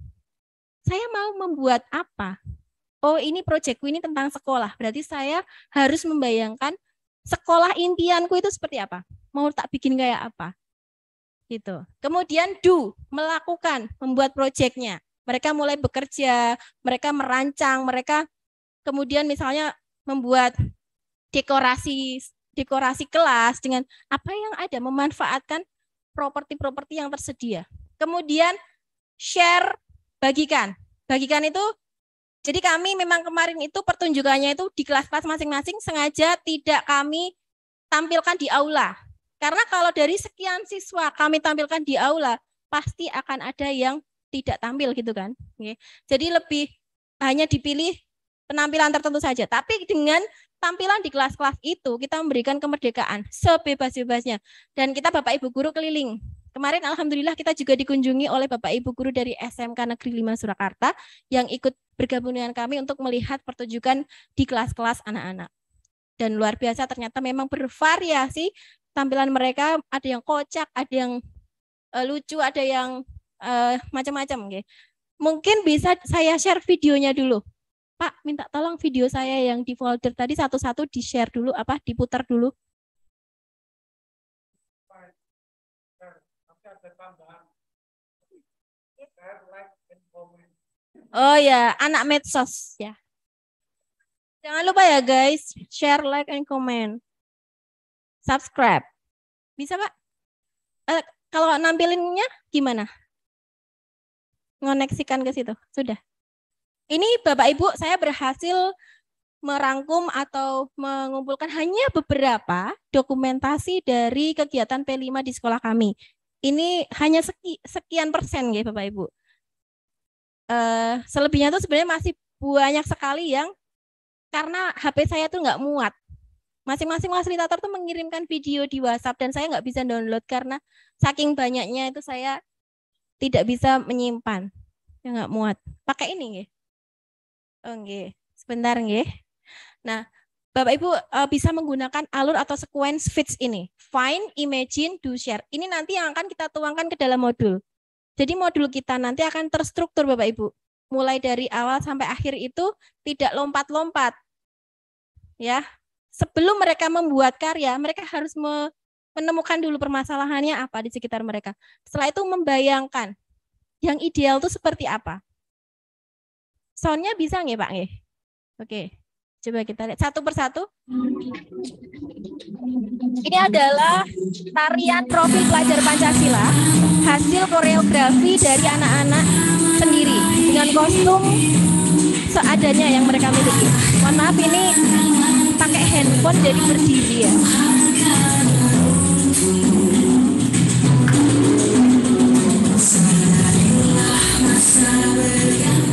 Saya mau membuat apa? Oh, ini proyekku ini tentang sekolah. Berarti saya harus membayangkan sekolah impianku itu seperti apa? Mau tak bikin kayak apa? Gitu. Kemudian do, melakukan, membuat proyeknya. Mereka mulai bekerja, mereka merancang, mereka kemudian misalnya membuat dekorasi dekorasi kelas dengan apa yang ada, memanfaatkan properti-properti yang tersedia. Kemudian share, bagikan. Bagikan itu jadi kami memang kemarin itu pertunjukannya itu di kelas-kelas masing-masing sengaja tidak kami tampilkan di aula. Karena kalau dari sekian siswa kami tampilkan di aula, pasti akan ada yang tidak tampil gitu kan. Jadi lebih hanya dipilih penampilan tertentu saja. Tapi dengan tampilan di kelas-kelas itu kita memberikan kemerdekaan sebebas-bebasnya dan kita Bapak Ibu guru keliling. Kemarin alhamdulillah kita juga dikunjungi oleh Bapak Ibu guru dari SMK Negeri 5 Surakarta yang ikut bergabung dengan kami untuk melihat pertunjukan di kelas-kelas anak-anak. Dan luar biasa ternyata memang bervariasi tampilan mereka, ada yang kocak, ada yang uh, lucu, ada yang uh, macam-macam gitu. Mungkin bisa saya share videonya dulu Pak, minta tolong video saya yang di folder tadi satu-satu di-share dulu, apa diputar dulu. Oh ya, anak medsos ya. Jangan lupa ya guys, share, like, and comment. Subscribe. Bisa pak? Eh, kalau nampilinnya gimana? Ngoneksikan ke situ. Sudah ini Bapak Ibu saya berhasil merangkum atau mengumpulkan hanya beberapa dokumentasi dari kegiatan P5 di sekolah kami. Ini hanya sekian persen ya Bapak Ibu. Uh, selebihnya itu sebenarnya masih banyak sekali yang karena HP saya tuh nggak muat. Masing-masing fasilitator tuh mengirimkan video di WhatsApp dan saya nggak bisa download karena saking banyaknya itu saya tidak bisa menyimpan. Ya nggak muat. Pakai ini ya. Oh, Sebentar nggih. Nah, Bapak Ibu uh, bisa menggunakan alur atau sequence fits ini. Find, imagine, do, share. Ini nanti yang akan kita tuangkan ke dalam modul. Jadi modul kita nanti akan terstruktur Bapak Ibu. Mulai dari awal sampai akhir itu tidak lompat-lompat. Ya. Sebelum mereka membuat karya, mereka harus me menemukan dulu permasalahannya apa di sekitar mereka. Setelah itu membayangkan yang ideal itu seperti apa. Soundnya bisa nggih Pak nggih? Oke, coba kita lihat satu persatu. Ini adalah tarian profil pelajar Pancasila hasil koreografi dari anak-anak sendiri dengan kostum seadanya yang mereka miliki. Mohon maaf ini pakai handphone jadi berdiri ya. Masa berganti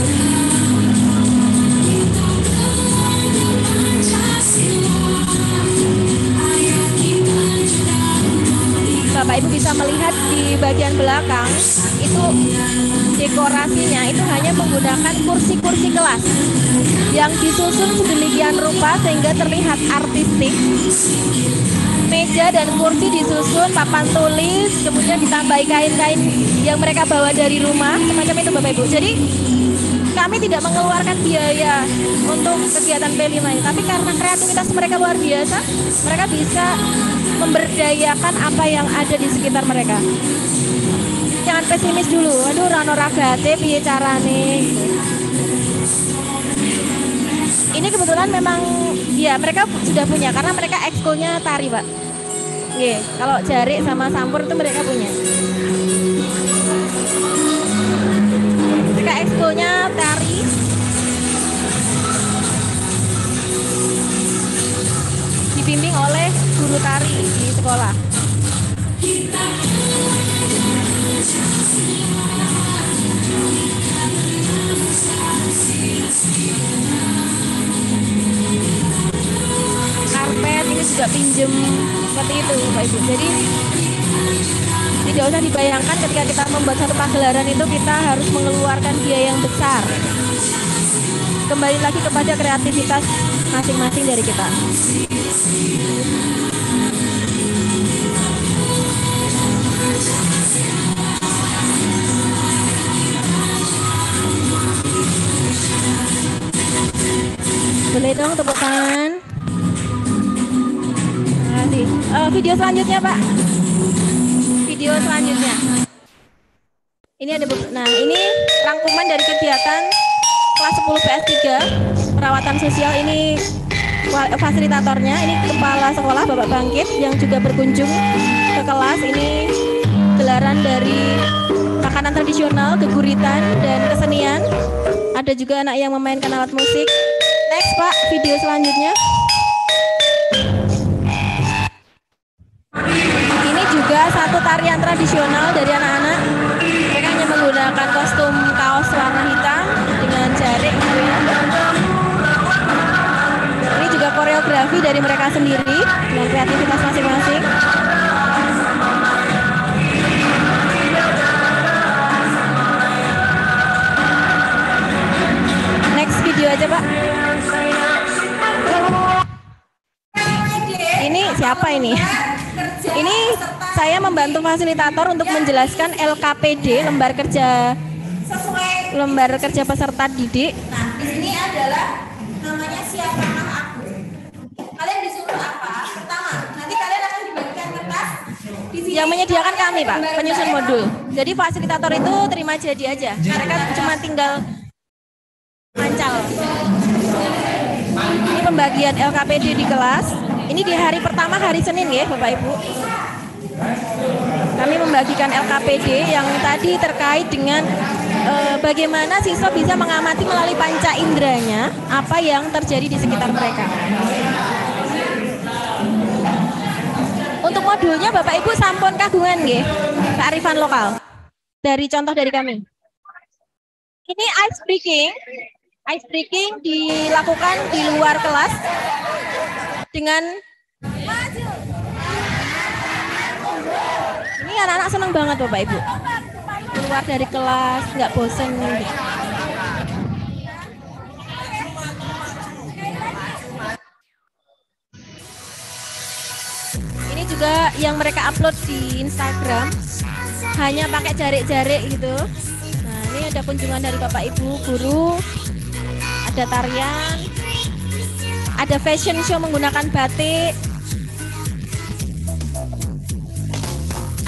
belakang itu dekorasinya itu hanya menggunakan kursi-kursi kelas yang disusun sedemikian rupa sehingga terlihat artistik. Meja dan kursi disusun papan tulis, kemudian ditambahi kain-kain yang mereka bawa dari rumah, semacam itu Bapak Ibu. Jadi kami tidak mengeluarkan biaya untuk kegiatan P5 tapi karena kreativitas mereka luar biasa, mereka bisa memberdayakan apa yang ada di sekitar mereka. Jangan pesimis dulu, aduh rano ragate bicara nih. Ini kebetulan memang ya mereka sudah punya karena mereka ekskulnya tari, Pak. Oke, kalau jari sama sampur itu mereka punya ada nya tari dibimbing oleh guru tari di sekolah karpet ini juga pinjem seperti itu Pak Ibu jadi tidak usah dibayangkan ketika kita membuat satu pagelaran itu kita harus mengeluarkan biaya yang besar kembali lagi kepada kreativitas masing-masing dari kita Boleh dong tepuk tangan. Nanti Uh, eh, video selanjutnya Pak video selanjutnya. Ini ada nah ini rangkuman dari kegiatan kelas 10 PS3 perawatan sosial ini fasilitatornya ini kepala sekolah Bapak Bangkit yang juga berkunjung ke kelas ini gelaran dari makanan tradisional, keguritan dan kesenian. Ada juga anak yang memainkan alat musik. Next Pak, video selanjutnya. tradisional dari anak-anak mereka hanya menggunakan kostum kaos warna hitam dengan jarik ini juga koreografi dari mereka sendiri dengan kreativitas masing-masing next video aja pak ini siapa ini ini saya membantu fasilitator untuk menjelaskan LKPD lembar kerja sesuai lembar kerja peserta didik. Nah, di sini adalah namanya nama aku. Kalian disuruh apa? Pertama, nanti kalian akan dibagikan kertas di sini. Yang menyediakan kami, Pak, penyusun modul. Jadi fasilitator itu terima jadi aja. Mereka cuma tinggal mancal. Ini pembagian LKPD di kelas. Ini di hari pertama hari Senin ya, Bapak Ibu. Kami membagikan LKPD yang tadi terkait dengan e, bagaimana siswa bisa mengamati melalui panca inderanya apa yang terjadi di sekitar mereka. Untuk modulnya Bapak Ibu sampun kagungan nggih kearifan lokal. Dari contoh dari kami. Ini ice breaking. Ice breaking dilakukan di luar kelas dengan ini anak-anak senang banget Bapak Ibu. Keluar dari kelas, nggak bosen. Ini juga yang mereka upload di Instagram. Hanya pakai jari-jari gitu. Nah, ini ada kunjungan dari Bapak Ibu guru. Ada tarian. Ada fashion show menggunakan batik.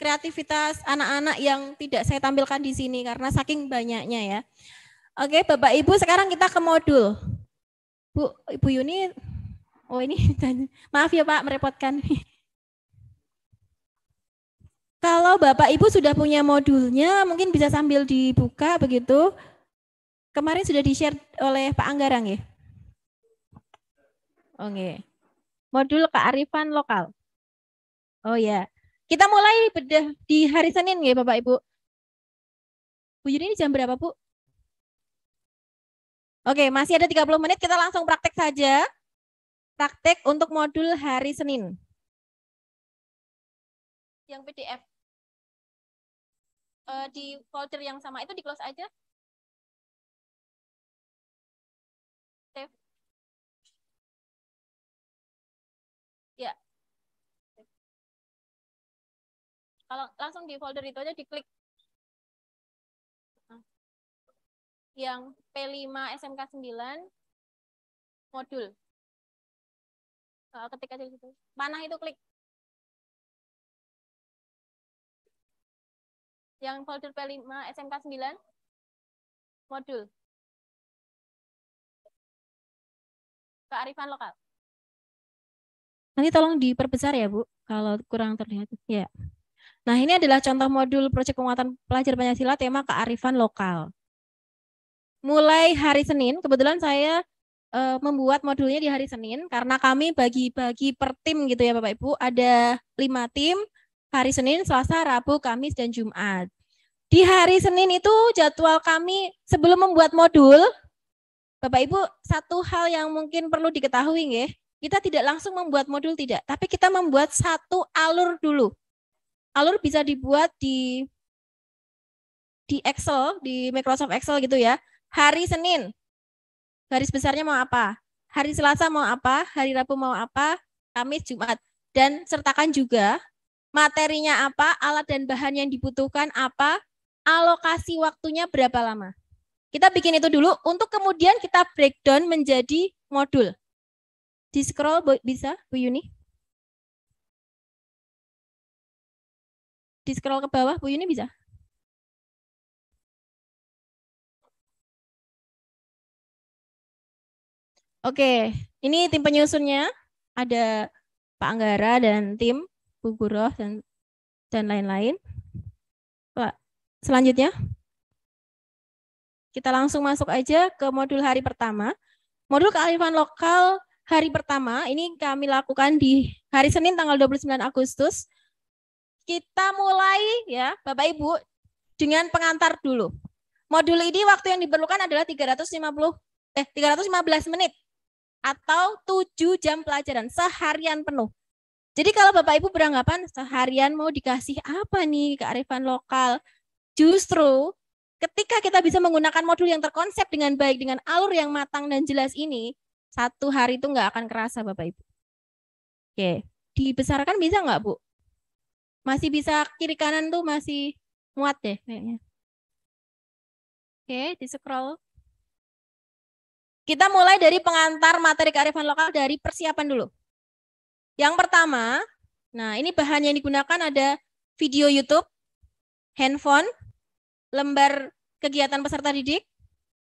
kreativitas anak-anak yang tidak saya tampilkan di sini karena saking banyaknya ya. Oke, Bapak Ibu, sekarang kita ke modul. Bu, Ibu Yuni, oh ini maaf ya Pak merepotkan. Kalau Bapak Ibu sudah punya modulnya, mungkin bisa sambil dibuka begitu. Kemarin sudah di-share oleh Pak Anggarang ya? Oke. Modul kearifan lokal. Oh ya. Kita mulai bedah di hari Senin ya Bapak Ibu. Bu Yuni ini jam berapa Bu? Oke, masih ada 30 menit, kita langsung praktek saja. Praktek untuk modul hari Senin. Yang PDF. Eh, di folder yang sama itu di close aja. kalau langsung di folder itu aja diklik yang P5 SMK 9 modul ketik aja di situ panah itu klik yang folder P5 SMK 9 modul kearifan lokal. Nanti tolong diperbesar ya, Bu, kalau kurang terlihat. Ya. Nah, ini adalah contoh modul proyek penguatan pelajar Pancasila tema kearifan lokal. Mulai hari Senin, kebetulan saya e, membuat modulnya di hari Senin karena kami bagi-bagi per tim gitu ya Bapak Ibu. Ada lima tim hari Senin, Selasa, Rabu, Kamis, dan Jumat. Di hari Senin itu jadwal kami sebelum membuat modul, Bapak Ibu satu hal yang mungkin perlu diketahui nggih, kita tidak langsung membuat modul tidak, tapi kita membuat satu alur dulu alur bisa dibuat di di Excel, di Microsoft Excel gitu ya. Hari Senin, garis besarnya mau apa? Hari Selasa mau apa? Hari Rabu mau apa? Kamis, Jumat. Dan sertakan juga materinya apa, alat dan bahan yang dibutuhkan apa, alokasi waktunya berapa lama. Kita bikin itu dulu untuk kemudian kita breakdown menjadi modul. Di scroll bisa Bu Yuni? di scroll ke bawah Bu Yuni bisa? Oke, ini tim penyusunnya ada Pak Anggara dan tim Bu Guroh dan dan lain-lain. Pak, selanjutnya kita langsung masuk aja ke modul hari pertama. Modul kearifan lokal hari pertama ini kami lakukan di hari Senin tanggal 29 Agustus kita mulai ya Bapak Ibu dengan pengantar dulu. Modul ini waktu yang diperlukan adalah 350 eh 315 menit atau 7 jam pelajaran seharian penuh. Jadi kalau Bapak Ibu beranggapan seharian mau dikasih apa nih kearifan lokal, justru ketika kita bisa menggunakan modul yang terkonsep dengan baik dengan alur yang matang dan jelas ini, satu hari itu nggak akan kerasa Bapak Ibu. Oke, dibesarkan bisa nggak Bu? Masih bisa kiri kanan tuh masih muat deh kayaknya. Oke, di scroll. Kita mulai dari pengantar materi kearifan lokal dari persiapan dulu. Yang pertama, nah ini bahan yang digunakan ada video YouTube, handphone, lembar kegiatan peserta didik,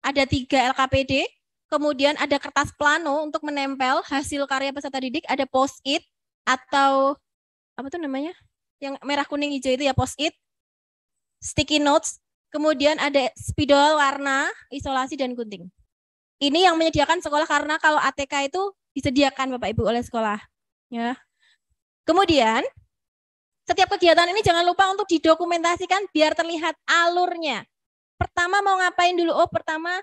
ada tiga LKPD, kemudian ada kertas plano untuk menempel hasil karya peserta didik, ada post-it atau apa tuh namanya? yang merah kuning hijau itu ya post it, sticky notes, kemudian ada spidol warna, isolasi dan gunting. Ini yang menyediakan sekolah karena kalau ATK itu disediakan Bapak Ibu oleh sekolah. Ya. Kemudian setiap kegiatan ini jangan lupa untuk didokumentasikan biar terlihat alurnya. Pertama mau ngapain dulu? Oh, pertama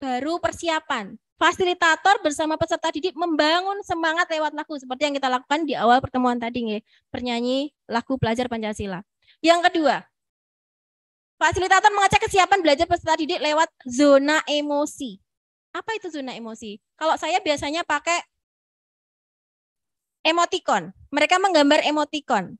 baru persiapan fasilitator bersama peserta didik membangun semangat lewat lagu seperti yang kita lakukan di awal pertemuan tadi nih, bernyanyi lagu pelajar Pancasila. Yang kedua, fasilitator mengecek kesiapan belajar peserta didik lewat zona emosi. Apa itu zona emosi? Kalau saya biasanya pakai emoticon. Mereka menggambar emoticon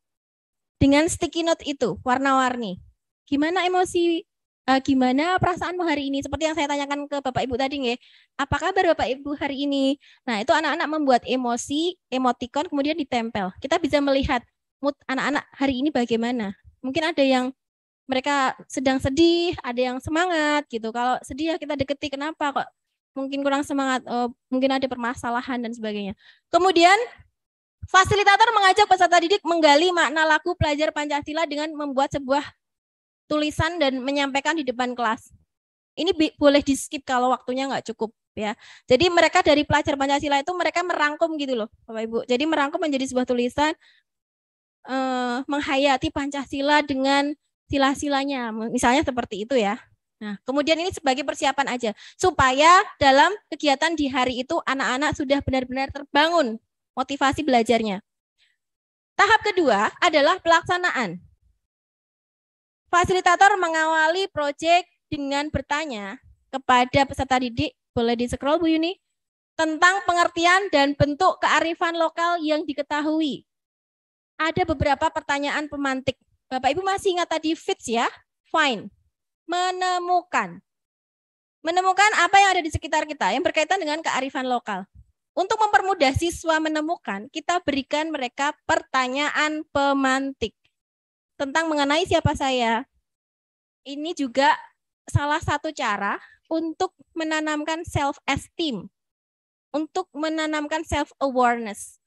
dengan sticky note itu, warna-warni. Gimana emosi uh, gimana perasaanmu hari ini? Seperti yang saya tanyakan ke Bapak Ibu tadi nih, apa kabar Bapak Ibu hari ini? Nah, itu anak-anak membuat emosi, emoticon kemudian ditempel. Kita bisa melihat mood anak-anak hari ini bagaimana. Mungkin ada yang mereka sedang sedih, ada yang semangat gitu. Kalau sedih ya kita deketi kenapa kok mungkin kurang semangat, oh, mungkin ada permasalahan dan sebagainya. Kemudian fasilitator mengajak peserta didik menggali makna laku pelajar Pancasila dengan membuat sebuah tulisan dan menyampaikan di depan kelas. Ini boleh di skip kalau waktunya nggak cukup ya. Jadi mereka dari pelajar Pancasila itu mereka merangkum gitu loh, Bapak Ibu. Jadi merangkum menjadi sebuah tulisan eh, menghayati Pancasila dengan sila-silanya, misalnya seperti itu ya. Nah, kemudian ini sebagai persiapan aja supaya dalam kegiatan di hari itu anak-anak sudah benar-benar terbangun motivasi belajarnya. Tahap kedua adalah pelaksanaan. Fasilitator mengawali proyek dengan bertanya kepada peserta didik, boleh di-scroll Bu Yuni, tentang pengertian dan bentuk kearifan lokal yang diketahui. Ada beberapa pertanyaan pemantik. Bapak Ibu masih ingat tadi fits ya? Fine. Menemukan. Menemukan apa yang ada di sekitar kita yang berkaitan dengan kearifan lokal. Untuk mempermudah siswa menemukan, kita berikan mereka pertanyaan pemantik tentang mengenai siapa saya. Ini juga salah satu cara untuk menanamkan self esteem, untuk menanamkan self awareness,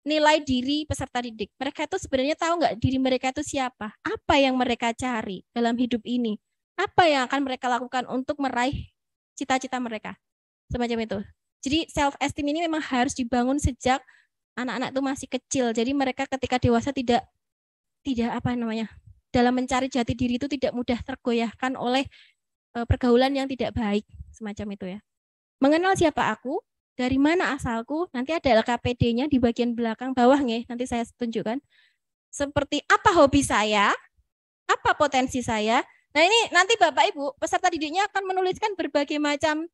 nilai diri peserta didik. Mereka itu sebenarnya tahu nggak diri mereka itu siapa, apa yang mereka cari dalam hidup ini, apa yang akan mereka lakukan untuk meraih cita-cita mereka, semacam itu. Jadi self esteem ini memang harus dibangun sejak anak-anak itu masih kecil. Jadi mereka ketika dewasa tidak tidak apa namanya dalam mencari jati diri itu tidak mudah tergoyahkan oleh eh, pergaulan yang tidak baik semacam itu ya. Mengenal siapa aku, dari mana asalku, nanti ada LKPD-nya di bagian belakang bawah nih, nanti saya tunjukkan. Seperti apa hobi saya, apa potensi saya. Nah ini nanti Bapak Ibu peserta didiknya akan menuliskan berbagai macam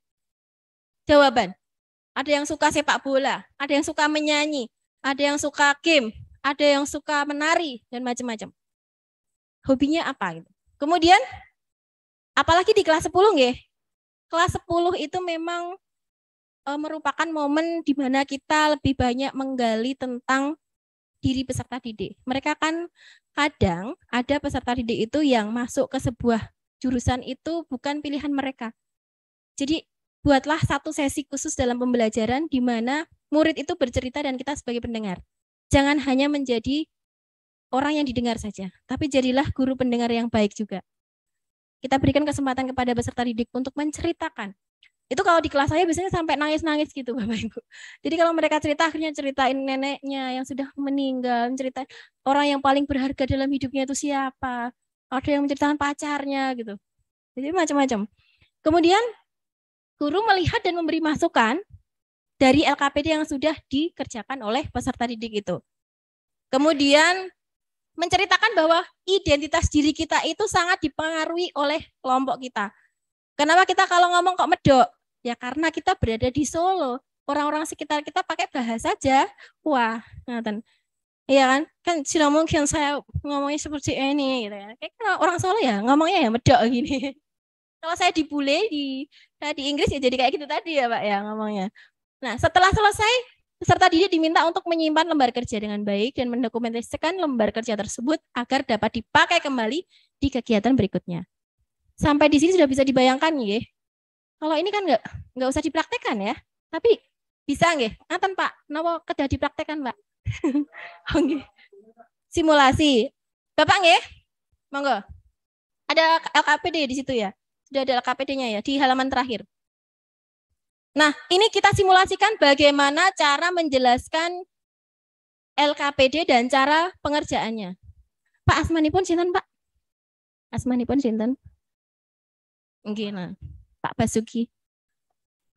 jawaban. Ada yang suka sepak bola, ada yang suka menyanyi, ada yang suka game, ada yang suka menari dan macam-macam. Hobinya apa gitu. Kemudian apalagi di kelas 10 nggih. Kelas 10 itu memang e, merupakan momen di mana kita lebih banyak menggali tentang diri peserta didik. Mereka kan kadang ada peserta didik itu yang masuk ke sebuah jurusan itu bukan pilihan mereka. Jadi buatlah satu sesi khusus dalam pembelajaran di mana murid itu bercerita dan kita sebagai pendengar. Jangan hanya menjadi orang yang didengar saja, tapi jadilah guru pendengar yang baik juga. Kita berikan kesempatan kepada peserta didik untuk menceritakan. Itu kalau di kelas saya biasanya sampai nangis-nangis gitu Bapak Ibu. Jadi kalau mereka cerita akhirnya ceritain neneknya yang sudah meninggal, cerita orang yang paling berharga dalam hidupnya itu siapa, ada yang menceritakan pacarnya gitu. Jadi macam-macam. Kemudian guru melihat dan memberi masukan dari LKPD yang sudah dikerjakan oleh peserta didik itu. Kemudian menceritakan bahwa identitas diri kita itu sangat dipengaruhi oleh kelompok kita. Kenapa kita kalau ngomong kok medok? Ya karena kita berada di Solo. Orang-orang sekitar kita pakai bahasa aja. Wah, ngeliatan, Iya kan? Kan sudah mungkin saya ngomongnya seperti ini gitu ya. Kayaknya kan orang Solo ya ngomongnya ya medok gini. kalau saya dibully di di Inggris ya jadi kayak gitu tadi ya Pak ya ngomongnya. Nah, setelah selesai, peserta didik diminta untuk menyimpan lembar kerja dengan baik dan mendokumentasikan lembar kerja tersebut agar dapat dipakai kembali di kegiatan berikutnya. Sampai di sini sudah bisa dibayangkan, ya. Kalau ini kan nggak nggak usah dipraktekkan ya, tapi bisa nggih. Nonton Pak, nopo kedah dipraktekkan Pak? Oke. Oh, Simulasi. Bapak nggih? Monggo. Ada LKPD di situ ya? Sudah ada LKPD-nya ya di halaman terakhir. Nah, ini kita simulasikan bagaimana cara menjelaskan LKPD dan cara pengerjaannya. Pak Asmani pun sinten, Pak? Asmani pun sinten? Mungkin nah. Pak Basuki.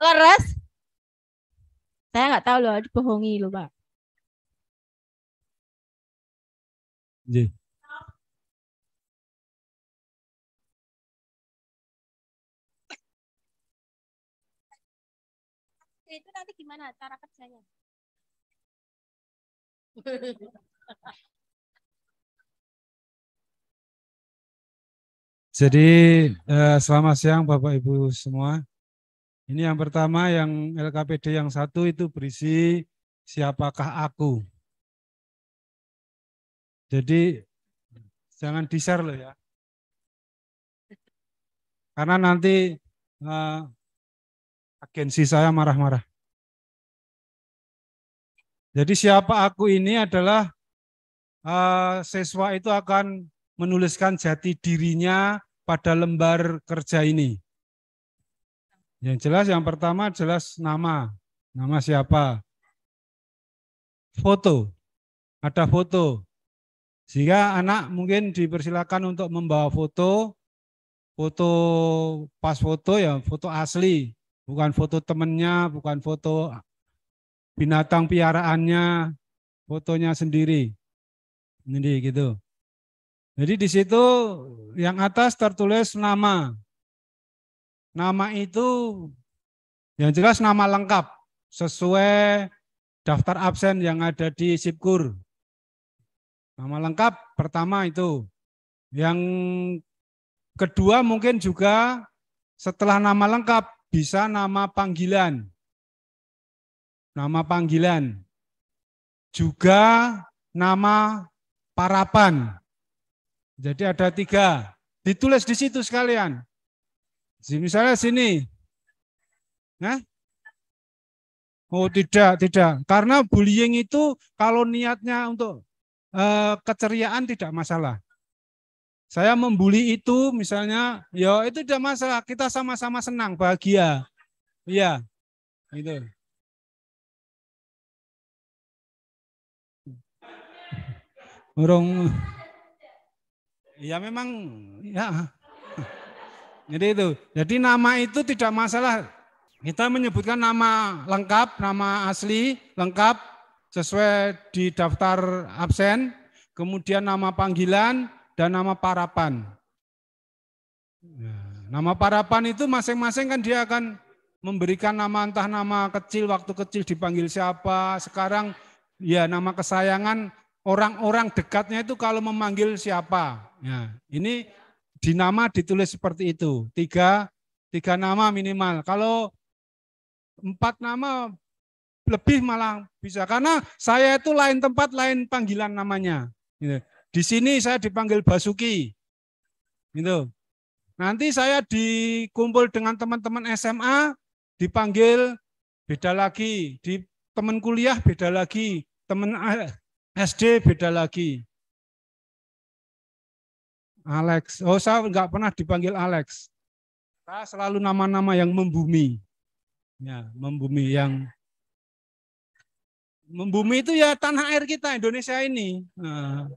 Leres? Saya nggak tahu loh, dibohongi loh, Pak. Jadi. Ya, itu nanti gimana cara kerjanya? Jadi eh, selamat siang Bapak Ibu semua. Ini yang pertama yang LKPD yang satu itu berisi siapakah aku. Jadi jangan di-share loh ya. Karena nanti eh, agensi saya marah-marah. Jadi siapa aku ini adalah uh, siswa itu akan menuliskan jati dirinya pada lembar kerja ini. Yang jelas yang pertama jelas nama. Nama siapa? Foto. Ada foto. Sehingga anak mungkin dipersilakan untuk membawa foto, foto pas foto ya, foto asli bukan foto temennya, bukan foto binatang piaraannya, fotonya sendiri. Ini gitu. Jadi di situ yang atas tertulis nama. Nama itu yang jelas nama lengkap sesuai daftar absen yang ada di Sipkur. Nama lengkap pertama itu. Yang kedua mungkin juga setelah nama lengkap bisa nama panggilan. Nama panggilan. Juga nama parapan. Jadi ada tiga. Ditulis di situ sekalian. Misalnya sini. Nah, Oh tidak, tidak. Karena bullying itu kalau niatnya untuk eh, keceriaan tidak masalah. Saya membuli itu misalnya, ya itu tidak masalah. Kita sama-sama senang, bahagia. Iya, gitu. Burung, Ya memang, ya. Jadi itu. Jadi nama itu tidak masalah. Kita menyebutkan nama lengkap, nama asli lengkap sesuai di daftar absen, kemudian nama panggilan, dan nama parapan. Ya, nama parapan itu masing-masing kan dia akan memberikan nama entah nama kecil, waktu kecil dipanggil siapa. Sekarang ya nama kesayangan orang-orang dekatnya itu kalau memanggil siapa. Ya, ini di nama ditulis seperti itu. Tiga, tiga nama minimal. Kalau empat nama lebih malah bisa. Karena saya itu lain tempat, lain panggilan namanya. Gitu. Di sini saya dipanggil Basuki. Gitu. Nanti saya dikumpul dengan teman-teman SMA, dipanggil beda lagi, di teman kuliah beda lagi, teman SD beda lagi. Alex, oh saya nggak pernah dipanggil Alex. Saya selalu nama-nama yang membumi, ya membumi yang membumi itu ya tanah air kita Indonesia ini. Nah,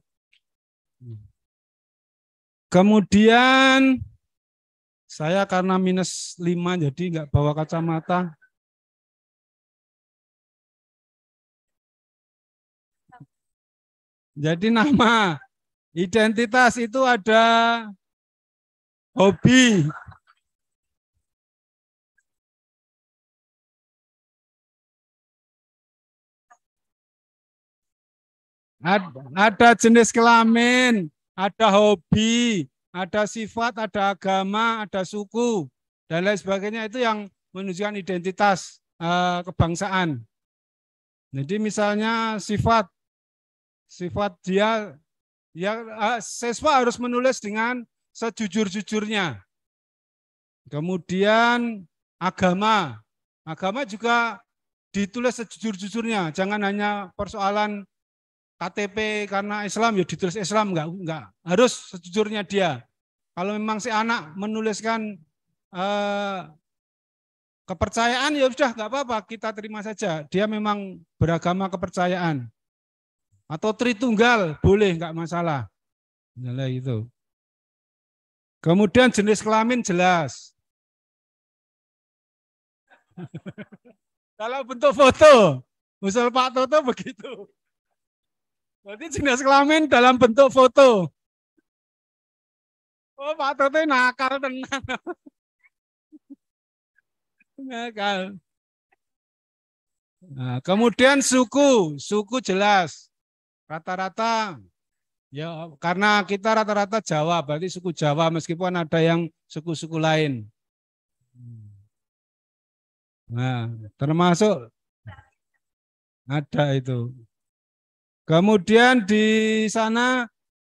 Kemudian saya karena minus 5 jadi nggak bawa kacamata. Jadi nama identitas itu ada hobi, Ada, ada jenis kelamin, ada hobi, ada sifat, ada agama, ada suku, dan lain sebagainya. Itu yang menunjukkan identitas uh, kebangsaan. Jadi misalnya sifat, sifat dia, ya eh, siswa harus menulis dengan sejujur-jujurnya. Kemudian agama, agama juga ditulis sejujur-jujurnya, jangan hanya persoalan KTP karena Islam ya ditulis Islam enggak enggak harus sejujurnya dia kalau memang si anak menuliskan eh, kepercayaan ya sudah enggak apa-apa kita terima saja dia memang beragama kepercayaan atau tritunggal boleh enggak masalah nilai itu kemudian jenis kelamin jelas kalau bentuk foto usul Pak Toto begitu Berarti jenis kelamin dalam bentuk foto. Oh, Pak Toto nakal tenang. nakal. Nah, kemudian suku, suku jelas. Rata-rata ya karena kita rata-rata Jawa, berarti suku Jawa meskipun ada yang suku-suku lain. Nah, termasuk ada itu. Kemudian di sana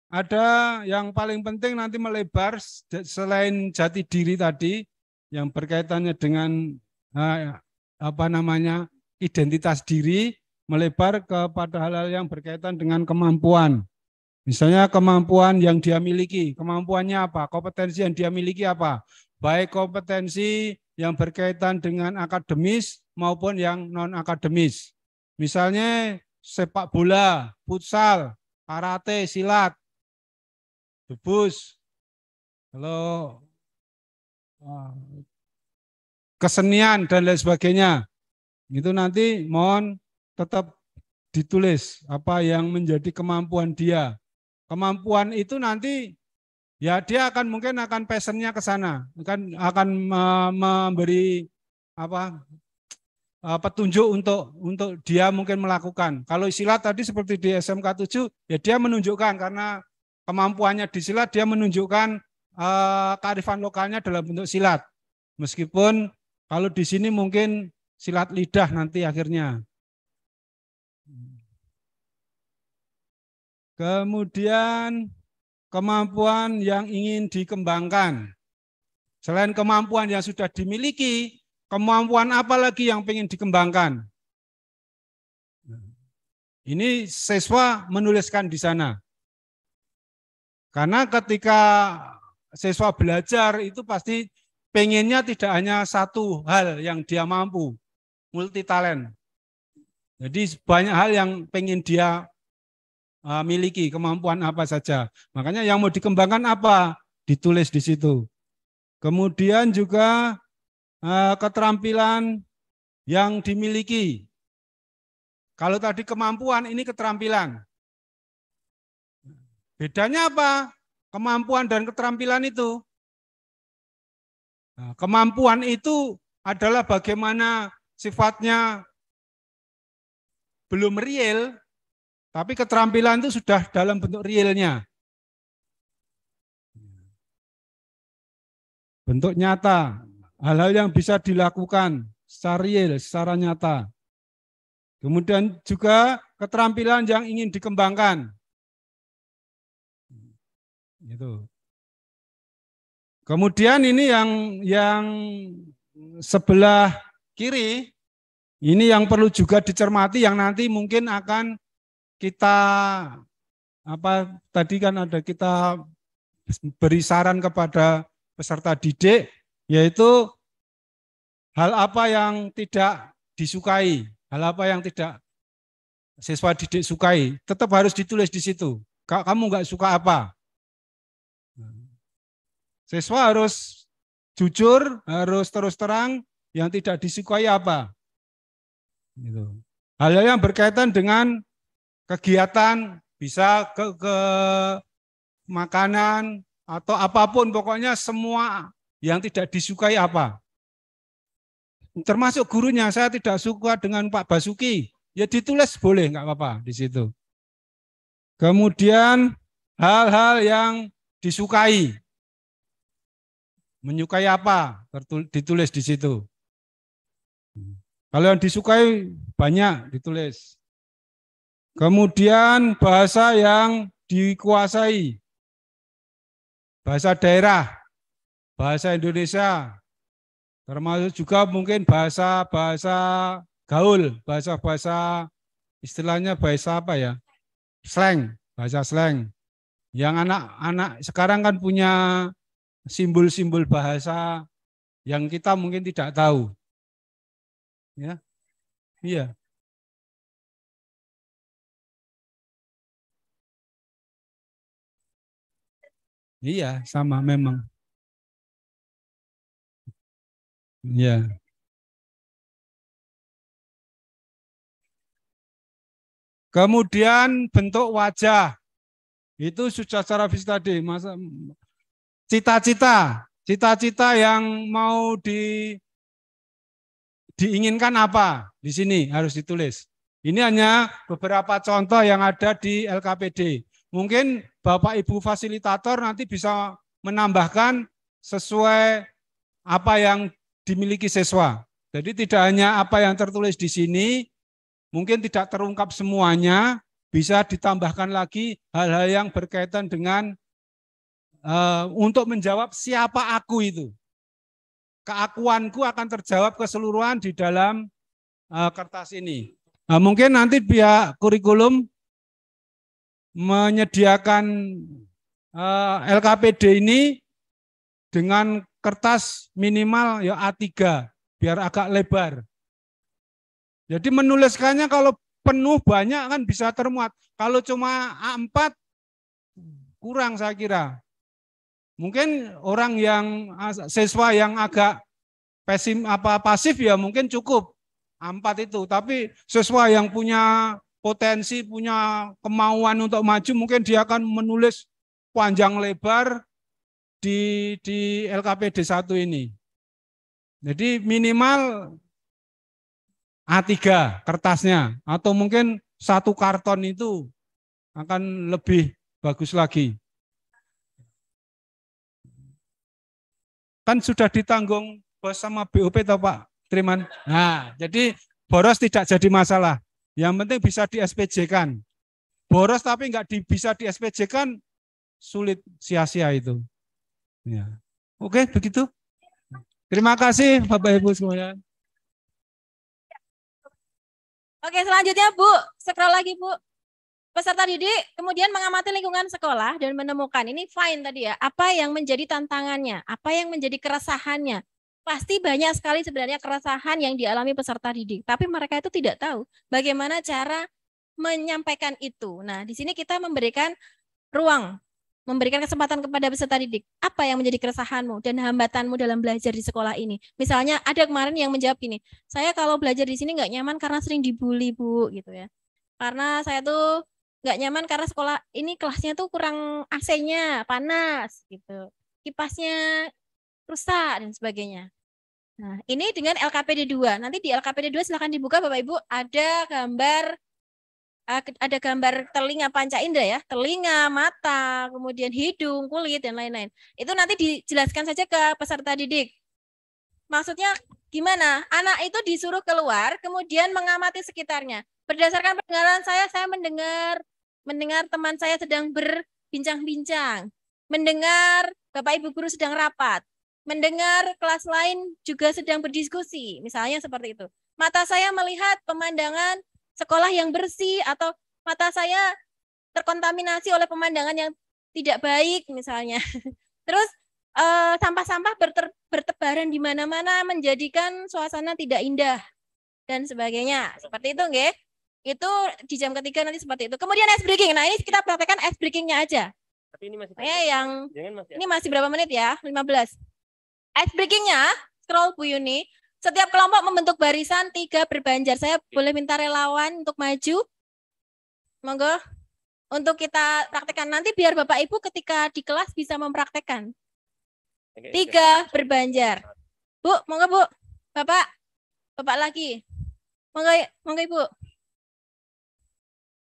ada yang paling penting nanti melebar selain jati diri tadi yang berkaitannya dengan eh, apa namanya identitas diri melebar kepada hal-hal yang berkaitan dengan kemampuan. Misalnya kemampuan yang dia miliki, kemampuannya apa, kompetensi yang dia miliki apa, baik kompetensi yang berkaitan dengan akademis maupun yang non akademis. Misalnya sepak bola, futsal, karate, silat, debus, lalu kesenian dan lain sebagainya. Itu nanti mohon tetap ditulis apa yang menjadi kemampuan dia. Kemampuan itu nanti ya dia akan mungkin akan passionnya ke sana, kan akan akan memberi apa Eh, petunjuk untuk untuk dia mungkin melakukan. Kalau silat tadi seperti di SMK 7, ya dia menunjukkan karena kemampuannya di silat dia menunjukkan eh, kearifan lokalnya dalam bentuk silat. Meskipun kalau di sini mungkin silat lidah nanti akhirnya. Kemudian kemampuan yang ingin dikembangkan. Selain kemampuan yang sudah dimiliki, Kemampuan apa lagi yang ingin dikembangkan? Ini siswa menuliskan di sana. Karena ketika siswa belajar itu pasti pengennya tidak hanya satu hal yang dia mampu, multi talent. Jadi banyak hal yang pengen dia e, miliki, kemampuan apa saja. Makanya yang mau dikembangkan apa? Ditulis di situ. Kemudian juga Eh, keterampilan yang dimiliki. Kalau tadi kemampuan, ini keterampilan. Bedanya apa? Kemampuan dan keterampilan itu. Nah, kemampuan itu adalah bagaimana sifatnya belum real, tapi keterampilan itu sudah dalam bentuk realnya. Bentuk nyata hal-hal yang bisa dilakukan secara real, secara nyata. Kemudian juga keterampilan yang ingin dikembangkan. Gitu. Kemudian ini yang yang sebelah kiri ini yang perlu juga dicermati yang nanti mungkin akan kita apa tadi kan ada kita beri saran kepada peserta didik yaitu hal apa yang tidak disukai, hal apa yang tidak siswa didik sukai, tetap harus ditulis di situ. Kamu nggak suka apa? Siswa harus jujur, harus terus terang, yang tidak disukai apa? hal gitu. Hal yang berkaitan dengan kegiatan, bisa ke, ke makanan, atau apapun, pokoknya semua yang tidak disukai apa? Termasuk gurunya, saya tidak suka dengan Pak Basuki. Ya ditulis boleh, nggak apa-apa di situ. Kemudian hal-hal yang disukai. Menyukai apa? Ditulis di situ. Kalau yang disukai banyak ditulis. Kemudian bahasa yang dikuasai. Bahasa daerah bahasa Indonesia, termasuk juga mungkin bahasa-bahasa gaul, bahasa-bahasa istilahnya bahasa apa ya? Slang, bahasa slang. Yang anak-anak sekarang kan punya simbol-simbol bahasa yang kita mungkin tidak tahu. Ya. Iya. Iya, sama memang. Ya, Kemudian bentuk wajah. Itu sudah secara fisik tadi. Masa cita-cita, cita-cita yang mau di diinginkan apa? Di sini harus ditulis. Ini hanya beberapa contoh yang ada di LKPD. Mungkin Bapak Ibu fasilitator nanti bisa menambahkan sesuai apa yang dimiliki siswa. Jadi tidak hanya apa yang tertulis di sini, mungkin tidak terungkap semuanya, bisa ditambahkan lagi hal-hal yang berkaitan dengan uh, untuk menjawab siapa aku itu. Keakuanku akan terjawab keseluruhan di dalam uh, kertas ini. Nah, mungkin nanti pihak kurikulum menyediakan uh, eh, LKPD ini dengan kertas minimal ya A3 biar agak lebar. Jadi menuliskannya kalau penuh banyak kan bisa termuat. Kalau cuma A4 kurang saya kira. Mungkin orang yang ah, siswa yang agak pesim apa pasif ya mungkin cukup A4 itu, tapi siswa yang punya potensi, punya kemauan untuk maju mungkin dia akan menulis panjang lebar di di LKPD 1 ini. Jadi minimal A3 kertasnya atau mungkin satu karton itu akan lebih bagus lagi. Kan sudah ditanggung bos sama BOP toh Pak Triman. Nah, jadi boros tidak jadi masalah. Yang penting bisa di SPJ kan. Boros tapi nggak di, bisa di SPJ kan sulit sia-sia itu. Ya. Oke, begitu. Terima kasih Bapak Ibu semuanya. Oke, selanjutnya Bu, scroll lagi Bu. Peserta didik kemudian mengamati lingkungan sekolah dan menemukan ini fine tadi ya, apa yang menjadi tantangannya, apa yang menjadi keresahannya. Pasti banyak sekali sebenarnya keresahan yang dialami peserta didik, tapi mereka itu tidak tahu bagaimana cara menyampaikan itu. Nah, di sini kita memberikan ruang memberikan kesempatan kepada peserta didik. Apa yang menjadi keresahanmu dan hambatanmu dalam belajar di sekolah ini? Misalnya ada kemarin yang menjawab ini. saya kalau belajar di sini nggak nyaman karena sering dibully bu, gitu ya. Karena saya tuh nggak nyaman karena sekolah ini kelasnya tuh kurang AC-nya panas gitu, kipasnya rusak dan sebagainya. Nah, ini dengan LKPD 2. Nanti di LKPD 2 silahkan dibuka Bapak Ibu ada gambar Eh, ada gambar telinga panca indera ya, telinga, mata, kemudian hidung, kulit dan lain-lain. Itu nanti dijelaskan saja ke peserta didik. Maksudnya gimana? Anak itu disuruh keluar, kemudian mengamati sekitarnya. Berdasarkan pendengaran saya, saya mendengar mendengar teman saya sedang berbincang-bincang, mendengar Bapak Ibu guru sedang rapat, mendengar kelas lain juga sedang berdiskusi, misalnya seperti itu. Mata saya melihat pemandangan sekolah yang bersih atau mata saya terkontaminasi oleh pemandangan yang tidak baik misalnya. Terus eh, sampah-sampah e, bertebaran di mana-mana menjadikan suasana tidak indah dan sebagainya. Seperti itu nggih. Itu di jam ketiga nanti seperti itu. Kemudian ice breaking. Nah, ini kita praktekkan ice breakingnya aja. Tapi ini masih eh, yang masih ya. ini masih berapa menit ya? 15. Ice breakingnya scroll Bu Yuni. Setiap kelompok membentuk barisan tiga berbanjar. Saya boleh minta relawan untuk maju? Monggo. Untuk kita praktekkan nanti biar Bapak Ibu ketika di kelas bisa mempraktekkan. Tiga berbanjar. Bu, monggo Bu. Bapak. Bapak lagi. Monggo, monggo Ibu.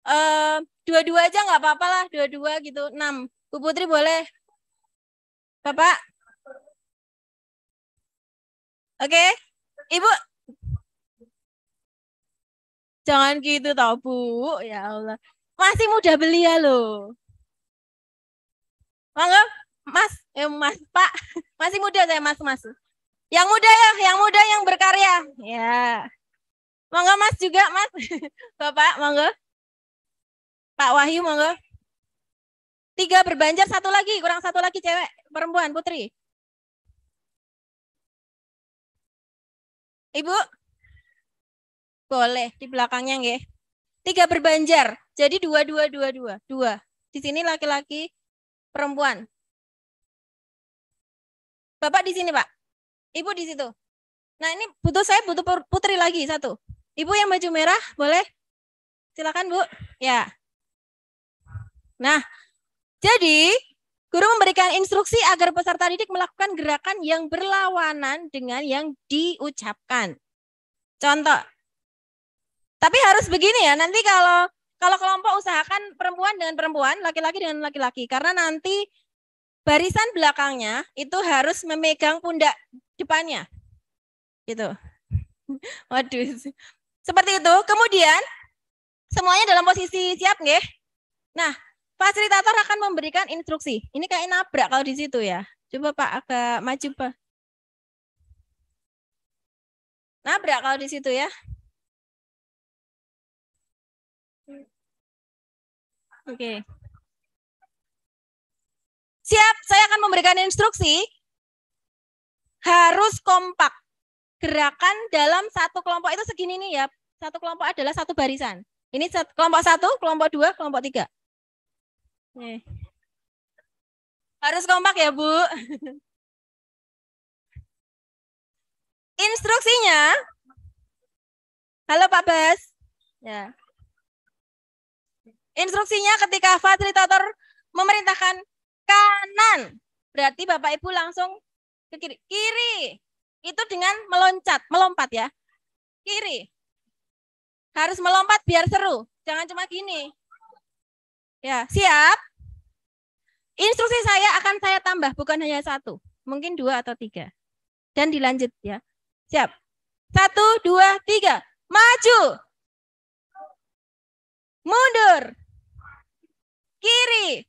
Uh, dua-dua aja nggak apa-apa lah, dua-dua gitu. Enam. Bu Putri boleh. Bapak. Oke. Okay. Ibu Jangan gitu tau Bu, ya Allah. Masih muda belia ya, loh. Mangga, Mas, eh, Mas, Pak. Masih muda saya Mas, Mas. Yang muda ya, yang muda yang berkarya. Ya. Mangga Mas juga, Mas. Bapak, mangga. Pak Wahyu, mangga. Tiga berbanjar, satu lagi, kurang satu lagi cewek, perempuan, putri. Ibu? Boleh, di belakangnya nggih. Tiga berbanjar. Jadi dua, dua, dua, dua. Dua. Di sini laki-laki, perempuan. Bapak di sini, Pak. Ibu di situ. Nah, ini butuh saya butuh putri lagi satu. Ibu yang baju merah, boleh? Silakan, Bu. Ya. Nah, jadi Guru memberikan instruksi agar peserta didik melakukan gerakan yang berlawanan dengan yang diucapkan. Contoh. Tapi harus begini ya, nanti kalau kalau kelompok usahakan perempuan dengan perempuan, laki-laki dengan laki-laki karena nanti barisan belakangnya itu harus memegang pundak depannya. Gitu. Waduh. Seperti itu. Kemudian semuanya dalam posisi siap nggih? Nah, fasilitator akan memberikan instruksi. Ini kayak nabrak kalau di situ ya. Coba Pak agak maju Pak. Nabrak kalau di situ ya. Oke. Okay. Siap, saya akan memberikan instruksi. Harus kompak. Gerakan dalam satu kelompok itu segini nih ya. Satu kelompok adalah satu barisan. Ini kelompok satu, kelompok dua, kelompok tiga. Harus kompak ya, Bu. Instruksinya. Halo Pak Bas. Ya. Instruksinya ketika fasilitator memerintahkan kanan, berarti Bapak Ibu langsung ke kiri. Kiri. Itu dengan meloncat, melompat ya. Kiri. Harus melompat biar seru. Jangan cuma gini. Ya, siap? Instruksi saya akan saya tambah, bukan hanya satu. Mungkin dua atau tiga. Dan dilanjut ya. Siap? Satu, dua, tiga. Maju. Mundur. Kiri.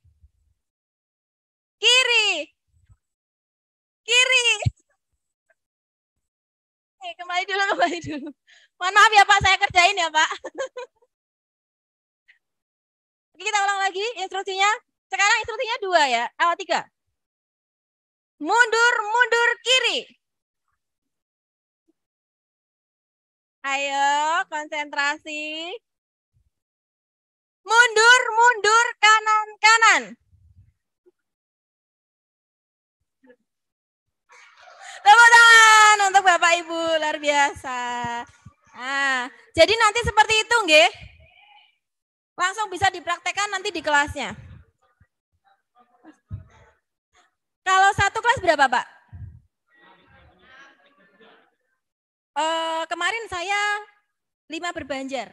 Kiri. Kiri. Eh, kembali dulu, kembali dulu. Mohon maaf ya Pak, saya kerjain ya Pak. Oke, kita ulang lagi instruksinya. Sekarang instruksinya dua ya, eh, tiga. Mundur, mundur kiri. Ayo, konsentrasi. Mundur, mundur, kanan, kanan. Tepuk tangan untuk Bapak Ibu, luar biasa. Nah, jadi nanti seperti itu, nggih. Langsung bisa dipraktekkan nanti di kelasnya. Kalau satu kelas berapa, Pak? Uh, kemarin saya lima berbanjar.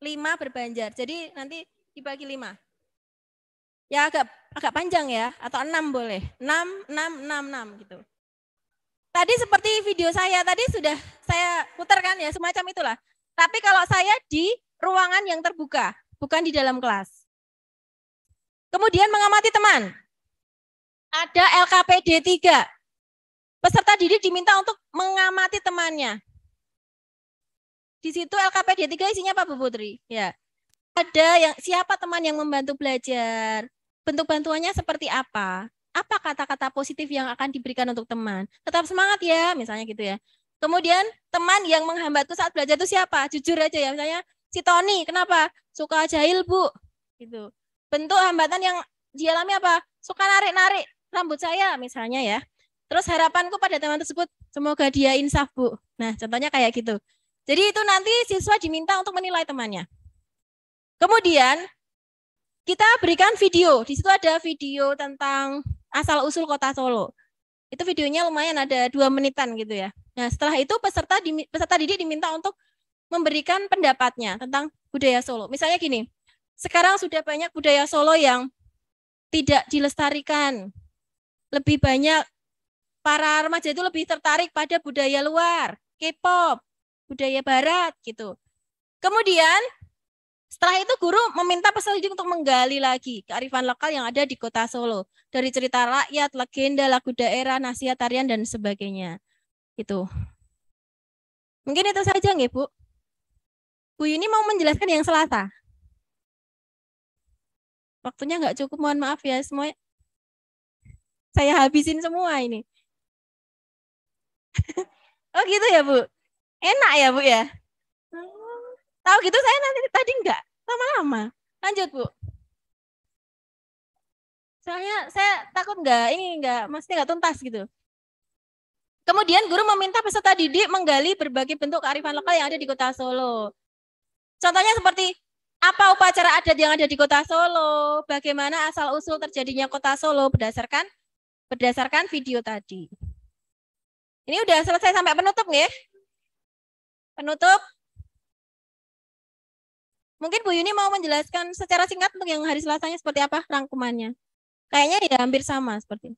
Lima berbanjar. Jadi nanti dibagi lima. Ya agak agak panjang ya, atau enam boleh. Enam, enam, enam, enam gitu. Tadi seperti video saya tadi sudah saya putarkan ya, semacam itulah. Tapi kalau saya di ruangan yang terbuka bukan di dalam kelas. Kemudian mengamati teman. Ada LKPD 3. Peserta didik diminta untuk mengamati temannya. Di situ LKPD 3 isinya apa Bu Putri? Ya. Ada yang siapa teman yang membantu belajar? Bentuk bantuannya seperti apa? Apa kata-kata positif yang akan diberikan untuk teman? Tetap semangat ya, misalnya gitu ya. Kemudian teman yang menghambatku saat belajar itu siapa? Jujur aja ya, misalnya si Tony kenapa suka jahil bu gitu bentuk hambatan yang dialami apa suka narik-narik rambut saya misalnya ya terus harapanku pada teman tersebut semoga dia insaf bu nah contohnya kayak gitu jadi itu nanti siswa diminta untuk menilai temannya kemudian kita berikan video di situ ada video tentang asal usul kota Solo itu videonya lumayan ada dua menitan gitu ya nah setelah itu peserta peserta didik diminta untuk memberikan pendapatnya tentang budaya Solo. Misalnya gini, sekarang sudah banyak budaya Solo yang tidak dilestarikan. Lebih banyak para remaja itu lebih tertarik pada budaya luar, K-pop, budaya barat gitu. Kemudian setelah itu guru meminta peserta untuk menggali lagi kearifan lokal yang ada di kota Solo. Dari cerita rakyat, legenda, lagu daerah, nasihat tarian, dan sebagainya. Gitu. Mungkin itu saja nggak Bu. Bu Yuni mau menjelaskan yang Selasa. Waktunya nggak cukup, mohon maaf ya semua. Saya habisin semua ini. oh gitu ya Bu? Enak ya Bu ya? Tahu gitu saya nanti tadi nggak lama-lama. Lanjut Bu. Soalnya saya takut nggak ini nggak mesti nggak tuntas gitu. Kemudian guru meminta peserta didik menggali berbagai bentuk kearifan lokal yang ada di kota Solo. Contohnya seperti apa upacara adat yang ada di Kota Solo, bagaimana asal-usul terjadinya Kota Solo berdasarkan berdasarkan video tadi. Ini udah selesai sampai penutup nih. Penutup. Mungkin Bu Yuni mau menjelaskan secara singkat untuk yang hari Selasanya seperti apa rangkumannya. Kayaknya ya hampir sama seperti.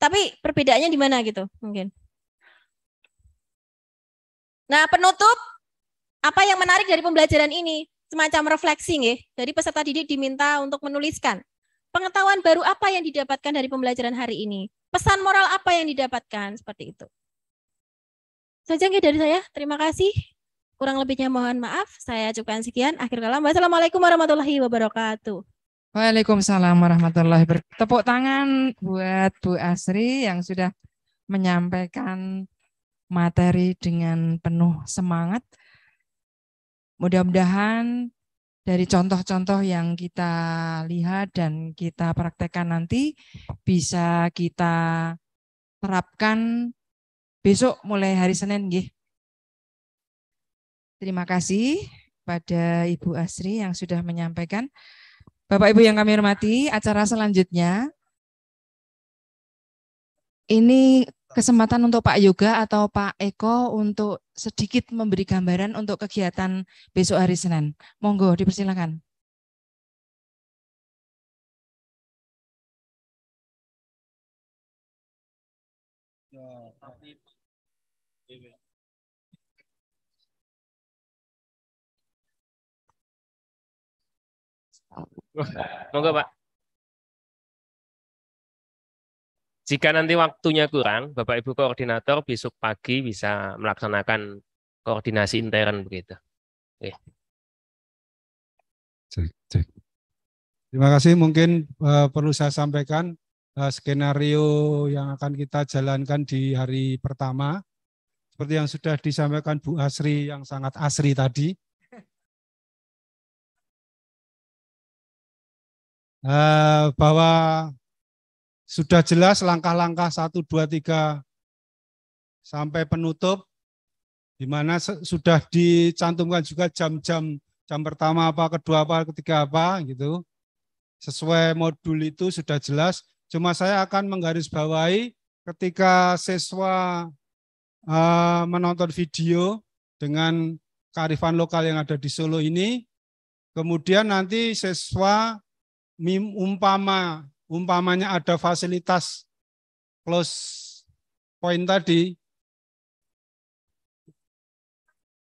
Tapi perbedaannya di mana gitu mungkin. Nah, penutup apa yang menarik dari pembelajaran ini? Semacam refleksi nih. Jadi peserta didik diminta untuk menuliskan pengetahuan baru apa yang didapatkan dari pembelajaran hari ini. Pesan moral apa yang didapatkan seperti itu. Saja nggih dari saya. Terima kasih. Kurang lebihnya mohon maaf. Saya cukupkan sekian. Akhir kalam. Wassalamualaikum warahmatullahi wabarakatuh. Waalaikumsalam warahmatullahi wabarakatuh. Tepuk tangan buat Bu Asri yang sudah menyampaikan materi dengan penuh semangat. Mudah-mudahan dari contoh-contoh yang kita lihat dan kita praktekkan nanti bisa kita terapkan besok mulai hari Senin Gih. Terima kasih pada Ibu Asri yang sudah menyampaikan. Bapak Ibu yang kami hormati, acara selanjutnya ini kesempatan untuk Pak Yoga atau Pak Eko untuk sedikit memberi gambaran untuk kegiatan besok hari Senin. Monggo dipersilakan. Monggo Pak. Jika nanti waktunya kurang, Bapak Ibu koordinator besok pagi bisa melaksanakan koordinasi intern begitu. Oke. Cek, cek. Terima kasih. Mungkin uh, perlu saya sampaikan uh, skenario yang akan kita jalankan di hari pertama. Seperti yang sudah disampaikan Bu Asri yang sangat asri tadi. Uh, bahwa sudah jelas langkah-langkah 1, 2, 3 sampai penutup, di mana sudah dicantumkan juga jam-jam jam pertama apa, kedua apa, ketiga apa gitu. Sesuai modul itu sudah jelas. Cuma saya akan menggarisbawahi ketika siswa eh, menonton video dengan kearifan lokal yang ada di Solo ini, kemudian nanti siswa umpama umpamanya ada fasilitas plus poin tadi,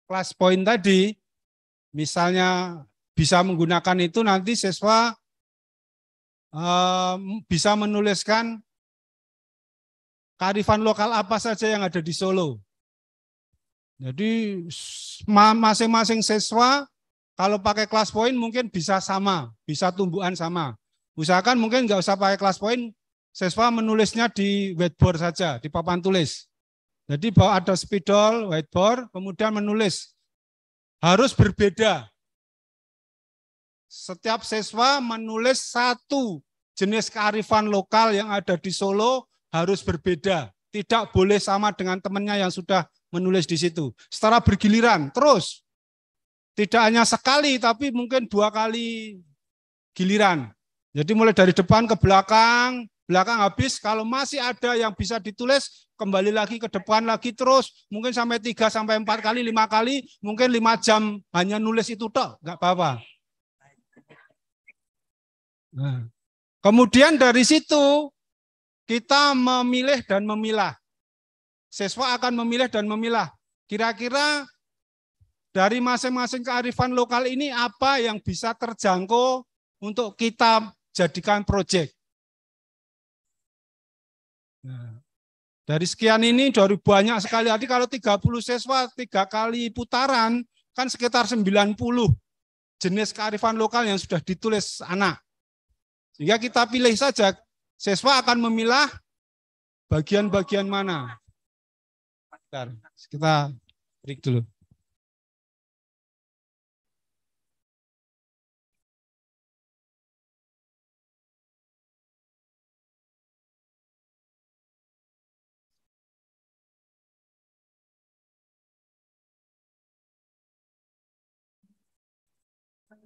plus poin tadi, misalnya bisa menggunakan itu nanti siswa eh, bisa menuliskan karifan lokal apa saja yang ada di Solo. Jadi masing-masing siswa kalau pakai kelas poin mungkin bisa sama, bisa tumbuhan sama. Usahakan mungkin nggak usah pakai kelas poin, siswa menulisnya di whiteboard saja, di papan tulis. Jadi bahwa ada spidol, whiteboard, kemudian menulis. Harus berbeda. Setiap siswa menulis satu jenis kearifan lokal yang ada di Solo harus berbeda. Tidak boleh sama dengan temannya yang sudah menulis di situ. Secara bergiliran, terus. Tidak hanya sekali, tapi mungkin dua kali giliran. Jadi mulai dari depan ke belakang, belakang habis, kalau masih ada yang bisa ditulis, kembali lagi ke depan lagi terus, mungkin sampai tiga sampai empat kali, lima kali, mungkin lima jam hanya nulis itu toh, nggak apa-apa. Nah. Kemudian dari situ kita memilih dan memilah. Siswa akan memilih dan memilah. Kira-kira dari masing-masing kearifan lokal ini apa yang bisa terjangkau untuk kita jadikan proyek. Nah, dari sekian ini dari banyak sekali. Jadi kalau 30 siswa tiga kali putaran kan sekitar 90 jenis kearifan lokal yang sudah ditulis anak. Sehingga kita pilih saja siswa akan memilah bagian-bagian mana. Bentar, kita break dulu. は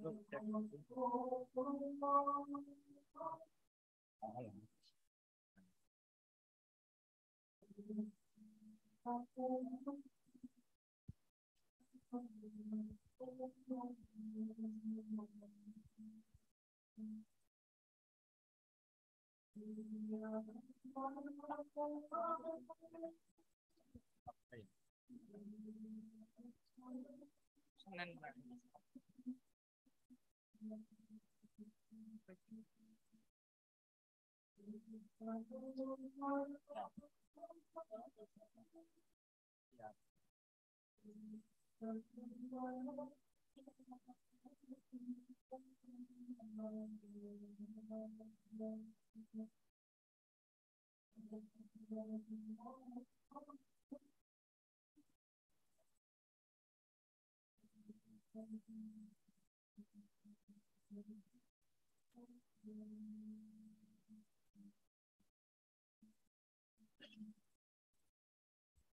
い。Yeah.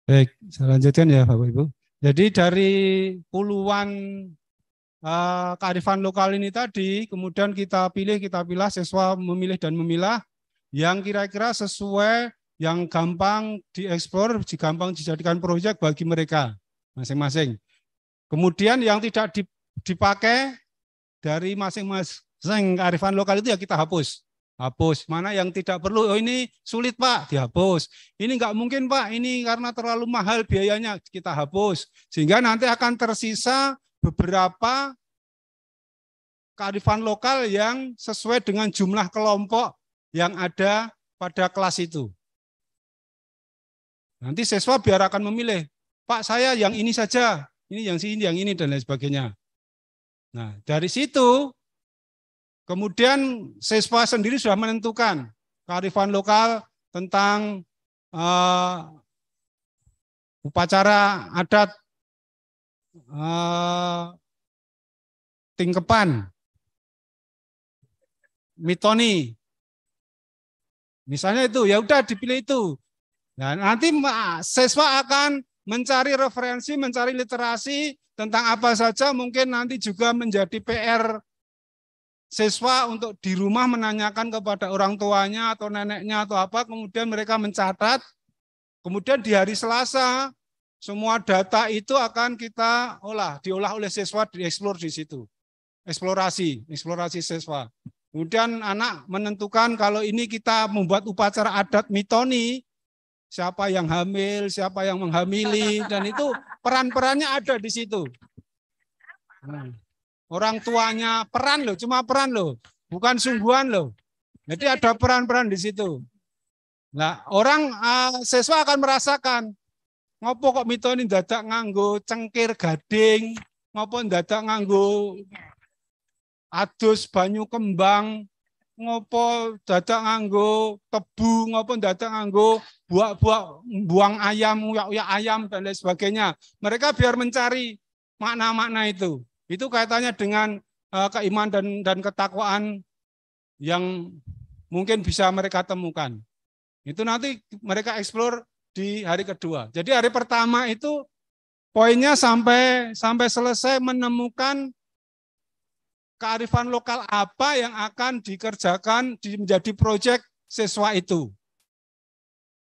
Baik, saya lanjutkan ya Bapak Ibu. Jadi dari puluhan uh, kearifan lokal ini tadi, kemudian kita pilih, kita pilih siswa memilih dan memilah yang kira-kira sesuai yang gampang dieksplor, gampang dijadikan proyek bagi mereka masing-masing. Kemudian yang tidak dipakai dari masing-masing kearifan lokal itu ya kita hapus hapus. Mana yang tidak perlu, oh ini sulit Pak, dihapus. Ini nggak mungkin Pak, ini karena terlalu mahal biayanya, kita hapus. Sehingga nanti akan tersisa beberapa kearifan lokal yang sesuai dengan jumlah kelompok yang ada pada kelas itu. Nanti siswa biar akan memilih, Pak saya yang ini saja, ini yang sini, yang ini, dan lain sebagainya. Nah, dari situ Kemudian siswa sendiri sudah menentukan kearifan lokal tentang uh, upacara adat uh, tingkepan, mitoni. Misalnya itu, ya udah dipilih itu. Nah, nanti siswa akan mencari referensi, mencari literasi tentang apa saja mungkin nanti juga menjadi PR siswa untuk di rumah menanyakan kepada orang tuanya atau neneknya atau apa, kemudian mereka mencatat, kemudian di hari Selasa semua data itu akan kita olah, diolah oleh siswa, dieksplor di situ. Eksplorasi, eksplorasi siswa. Kemudian anak menentukan kalau ini kita membuat upacara adat mitoni, siapa yang hamil, siapa yang menghamili, dan itu peran-perannya ada di situ. Nah. Orang tuanya peran loh, cuma peran loh, bukan sungguhan loh. Jadi ada peran-peran di situ. Nah, orang uh, siswa akan merasakan ngopo kok mitoni dadak nganggo cengkir gading, ngopo dadak nganggo adus banyu kembang, ngopo dadak nganggo tebu, ngopo dadak nganggo buak-buak buang ayam, uyak-uyak ayam dan lain sebagainya. Mereka biar mencari makna-makna itu. Itu kaitannya dengan uh, eh, keimanan dan, dan ketakwaan yang mungkin bisa mereka temukan. Itu nanti mereka eksplor di hari kedua. Jadi hari pertama itu poinnya sampai sampai selesai menemukan kearifan lokal apa yang akan dikerjakan di, menjadi proyek siswa itu.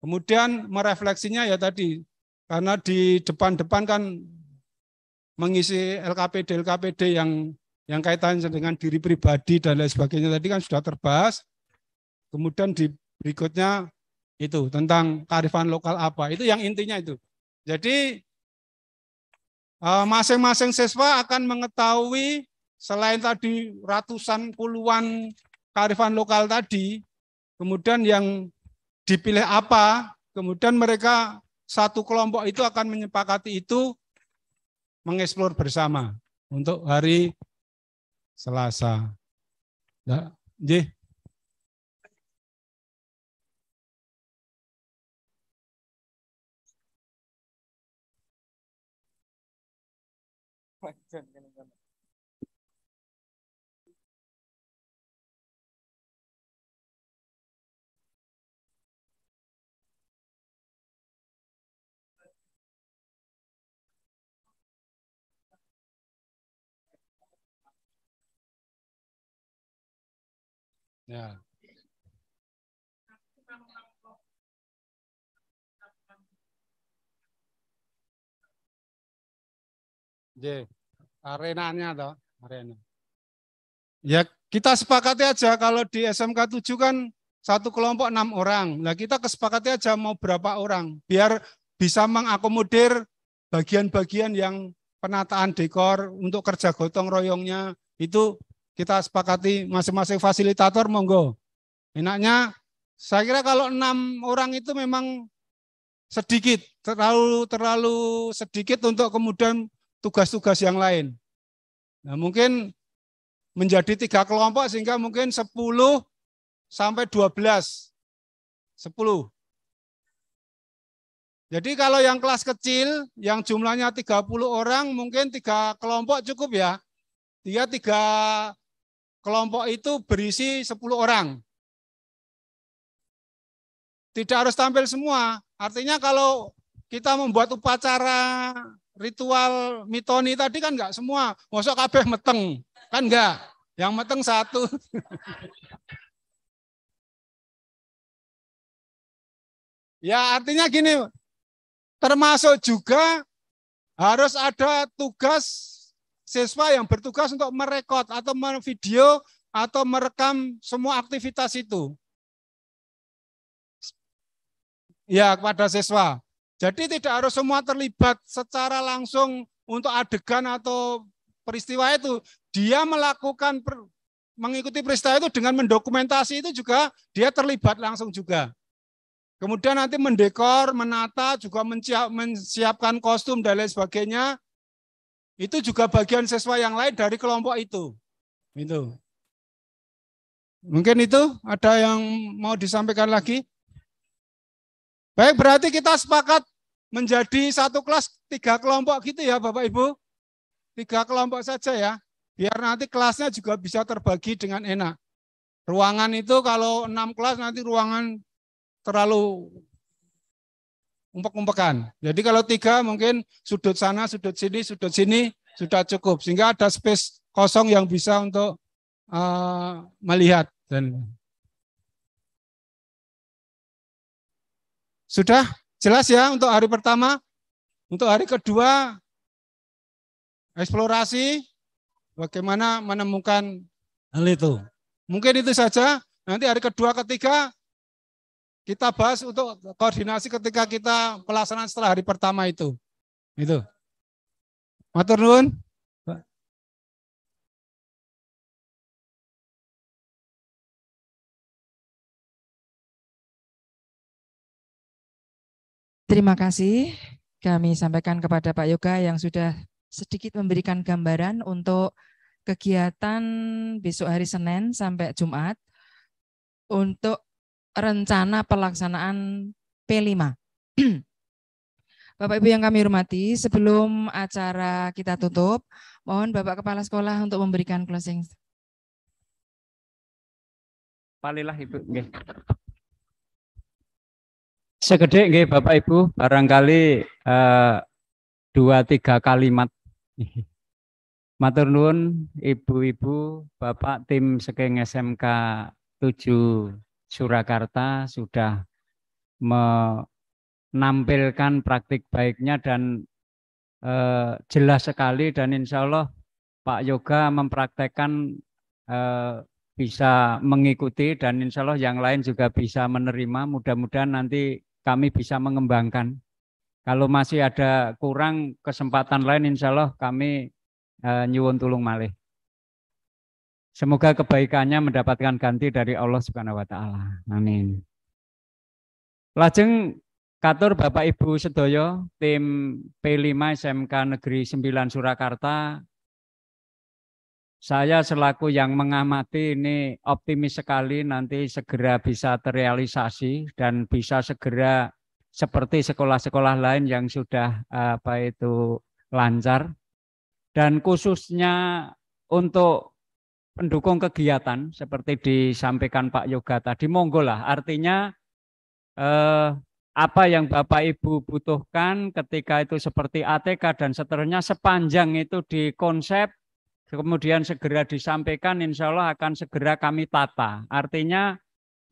Kemudian merefleksinya ya tadi karena di depan-depan kan mengisi LKPD LKPD yang yang kaitannya dengan diri pribadi dan lain sebagainya tadi kan sudah terbahas. Kemudian di berikutnya itu tentang kearifan lokal apa. Itu yang intinya itu. Jadi eh, masing-masing siswa akan mengetahui selain tadi ratusan puluhan kearifan lokal tadi, kemudian yang dipilih apa, kemudian mereka satu kelompok itu akan menyepakati itu mengeksplor bersama untuk hari Selasa. Nggih. Ya. J. Arenanya toh, arena. Ya, kita sepakati aja kalau di SMK 7 kan satu kelompok enam orang. Nah, kita kesepakati aja mau berapa orang biar bisa mengakomodir bagian-bagian yang penataan dekor untuk kerja gotong royongnya itu kita sepakati masing-masing fasilitator monggo. Enaknya saya kira kalau enam orang itu memang sedikit, terlalu terlalu sedikit untuk kemudian tugas-tugas yang lain. Nah, mungkin menjadi tiga kelompok sehingga mungkin 10 sampai 12. 10. Jadi kalau yang kelas kecil yang jumlahnya 30 orang mungkin tiga kelompok cukup ya. Dia tiga kelompok itu berisi 10 orang. Tidak harus tampil semua. Artinya kalau kita membuat upacara ritual mitoni tadi kan enggak semua. Mosok kabeh meteng. Kan enggak. Yang meteng satu. ya artinya gini, termasuk juga harus ada tugas siswa yang bertugas untuk merekod atau video atau merekam semua aktivitas itu. Ya, kepada siswa. Jadi tidak harus semua terlibat secara langsung untuk adegan atau peristiwa itu. Dia melakukan per, mengikuti peristiwa itu dengan mendokumentasi itu juga dia terlibat langsung juga. Kemudian nanti mendekor, menata, juga menciap menyiapkan kostum dan lain sebagainya itu juga bagian siswa yang lain dari kelompok itu. Itu. Mungkin itu ada yang mau disampaikan lagi? Baik, berarti kita sepakat menjadi satu kelas tiga kelompok gitu ya Bapak Ibu? Tiga kelompok saja ya, biar nanti kelasnya juga bisa terbagi dengan enak. Ruangan itu kalau enam kelas nanti ruangan terlalu umpek-umpekan. Jadi kalau tiga mungkin sudut sana, sudut sini, sudut sini sudah cukup. Sehingga ada space kosong yang bisa untuk uh, melihat. Dan Sudah jelas ya untuk hari pertama? Untuk hari kedua, eksplorasi, bagaimana menemukan hal itu. Mungkin itu saja. Nanti hari kedua, ketiga, kita bahas untuk koordinasi ketika kita pelaksanaan setelah hari pertama itu. Itu. Matur nuwun. Terima kasih kami sampaikan kepada Pak Yoga yang sudah sedikit memberikan gambaran untuk kegiatan besok hari Senin sampai Jumat untuk rencana pelaksanaan P5. Bapak Ibu yang kami hormati, sebelum acara kita tutup, mohon Bapak Kepala Sekolah untuk memberikan closing. Palilah Ibu. Nggih. Segede nggih Bapak Ibu, barangkali eh, dua tiga kalimat. Matur nuwun ibu-ibu, Bapak tim Sekeng SMK 7 Surakarta sudah menampilkan praktik baiknya dan eh, jelas sekali dan insya Allah Pak Yoga mempraktekkan eh, bisa mengikuti dan insya Allah yang lain juga bisa menerima. Mudah-mudahan nanti kami bisa mengembangkan. Kalau masih ada kurang kesempatan lain insya Allah kami eh, nyuwun tulung malih. Semoga kebaikannya mendapatkan ganti dari Allah Subhanahu wa taala. Amin. Lajeng katur Bapak Ibu Sedoyo, tim P5 SMK Negeri 9 Surakarta. Saya selaku yang mengamati ini optimis sekali nanti segera bisa terrealisasi dan bisa segera seperti sekolah-sekolah lain yang sudah apa itu lancar dan khususnya untuk pendukung kegiatan seperti disampaikan Pak Yoga tadi, monggo lah. Artinya eh, apa yang Bapak Ibu butuhkan ketika itu seperti ATK dan seterusnya sepanjang itu di konsep kemudian segera disampaikan insya Allah akan segera kami tata. Artinya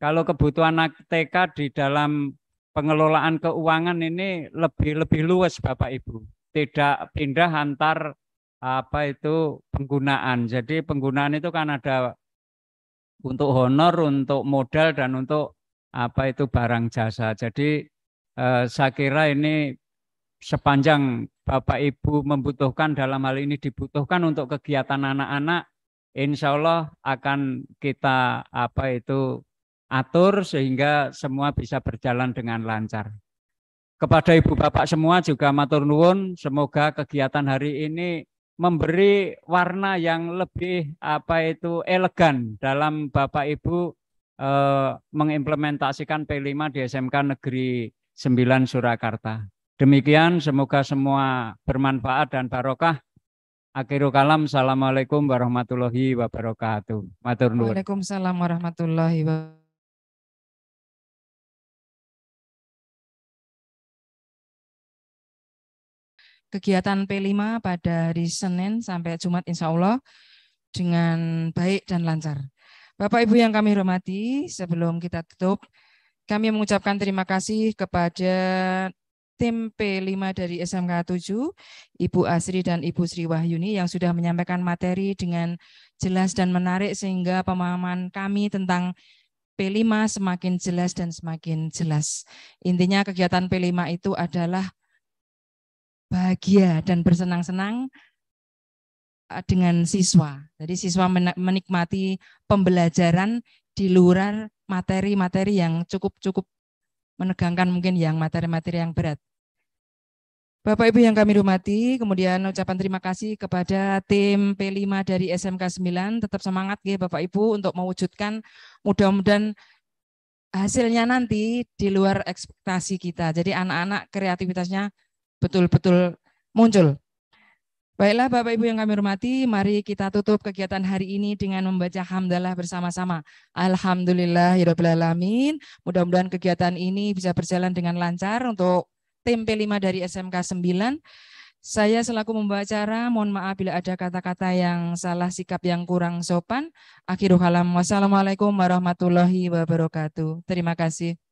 kalau kebutuhan ATK di dalam pengelolaan keuangan ini lebih lebih luas Bapak Ibu. Tidak pindah antar apa itu penggunaan. Jadi penggunaan itu kan ada untuk honor, untuk modal dan untuk apa itu barang jasa. Jadi eh, saya kira ini sepanjang Bapak Ibu membutuhkan dalam hal ini dibutuhkan untuk kegiatan anak-anak, insya Allah akan kita apa itu atur sehingga semua bisa berjalan dengan lancar. Kepada Ibu Bapak semua juga matur nuwun, semoga kegiatan hari ini memberi warna yang lebih apa itu elegan dalam Bapak Ibu eh, mengimplementasikan P5 di SMK Negeri 9 Surakarta. Demikian semoga semua bermanfaat dan barokah. Akhirul kalam, Assalamualaikum warahmatullahi wabarakatuh. Matur nuwun. Waalaikumsalam warahmatullahi wabarakatuh. kegiatan P5 pada hari Senin sampai Jumat insya Allah dengan baik dan lancar. Bapak Ibu yang kami hormati, sebelum kita tutup, kami mengucapkan terima kasih kepada tim P5 dari SMK 7, Ibu Asri dan Ibu Sri Wahyuni yang sudah menyampaikan materi dengan jelas dan menarik sehingga pemahaman kami tentang P5 semakin jelas dan semakin jelas. Intinya kegiatan P5 itu adalah bahagia dan bersenang-senang eh, dengan siswa. Jadi siswa menikmati pembelajaran di luar materi-materi yang cukup-cukup menegangkan mungkin yang materi-materi yang berat. Bapak Ibu yang kami hormati, kemudian ucapan terima kasih kepada tim P5 dari SMK 9. Tetap semangat ya Bapak Ibu untuk mewujudkan mudah-mudahan hasilnya nanti di luar ekspektasi kita. Jadi anak-anak kreativitasnya betul-betul muncul. Baiklah Bapak Ibu yang kami hormati, mari kita tutup kegiatan hari ini dengan membaca hamdalah bersama-sama. Alhamdulillah ya alamin. Mudah-mudahan kegiatan ini bisa berjalan dengan lancar untuk tim P5 dari SMK 9. Saya selaku membawa acara, mohon maaf bila ada kata-kata yang salah, sikap yang kurang sopan. Akhirul kalam, wassalamualaikum warahmatullahi wabarakatuh. Terima kasih.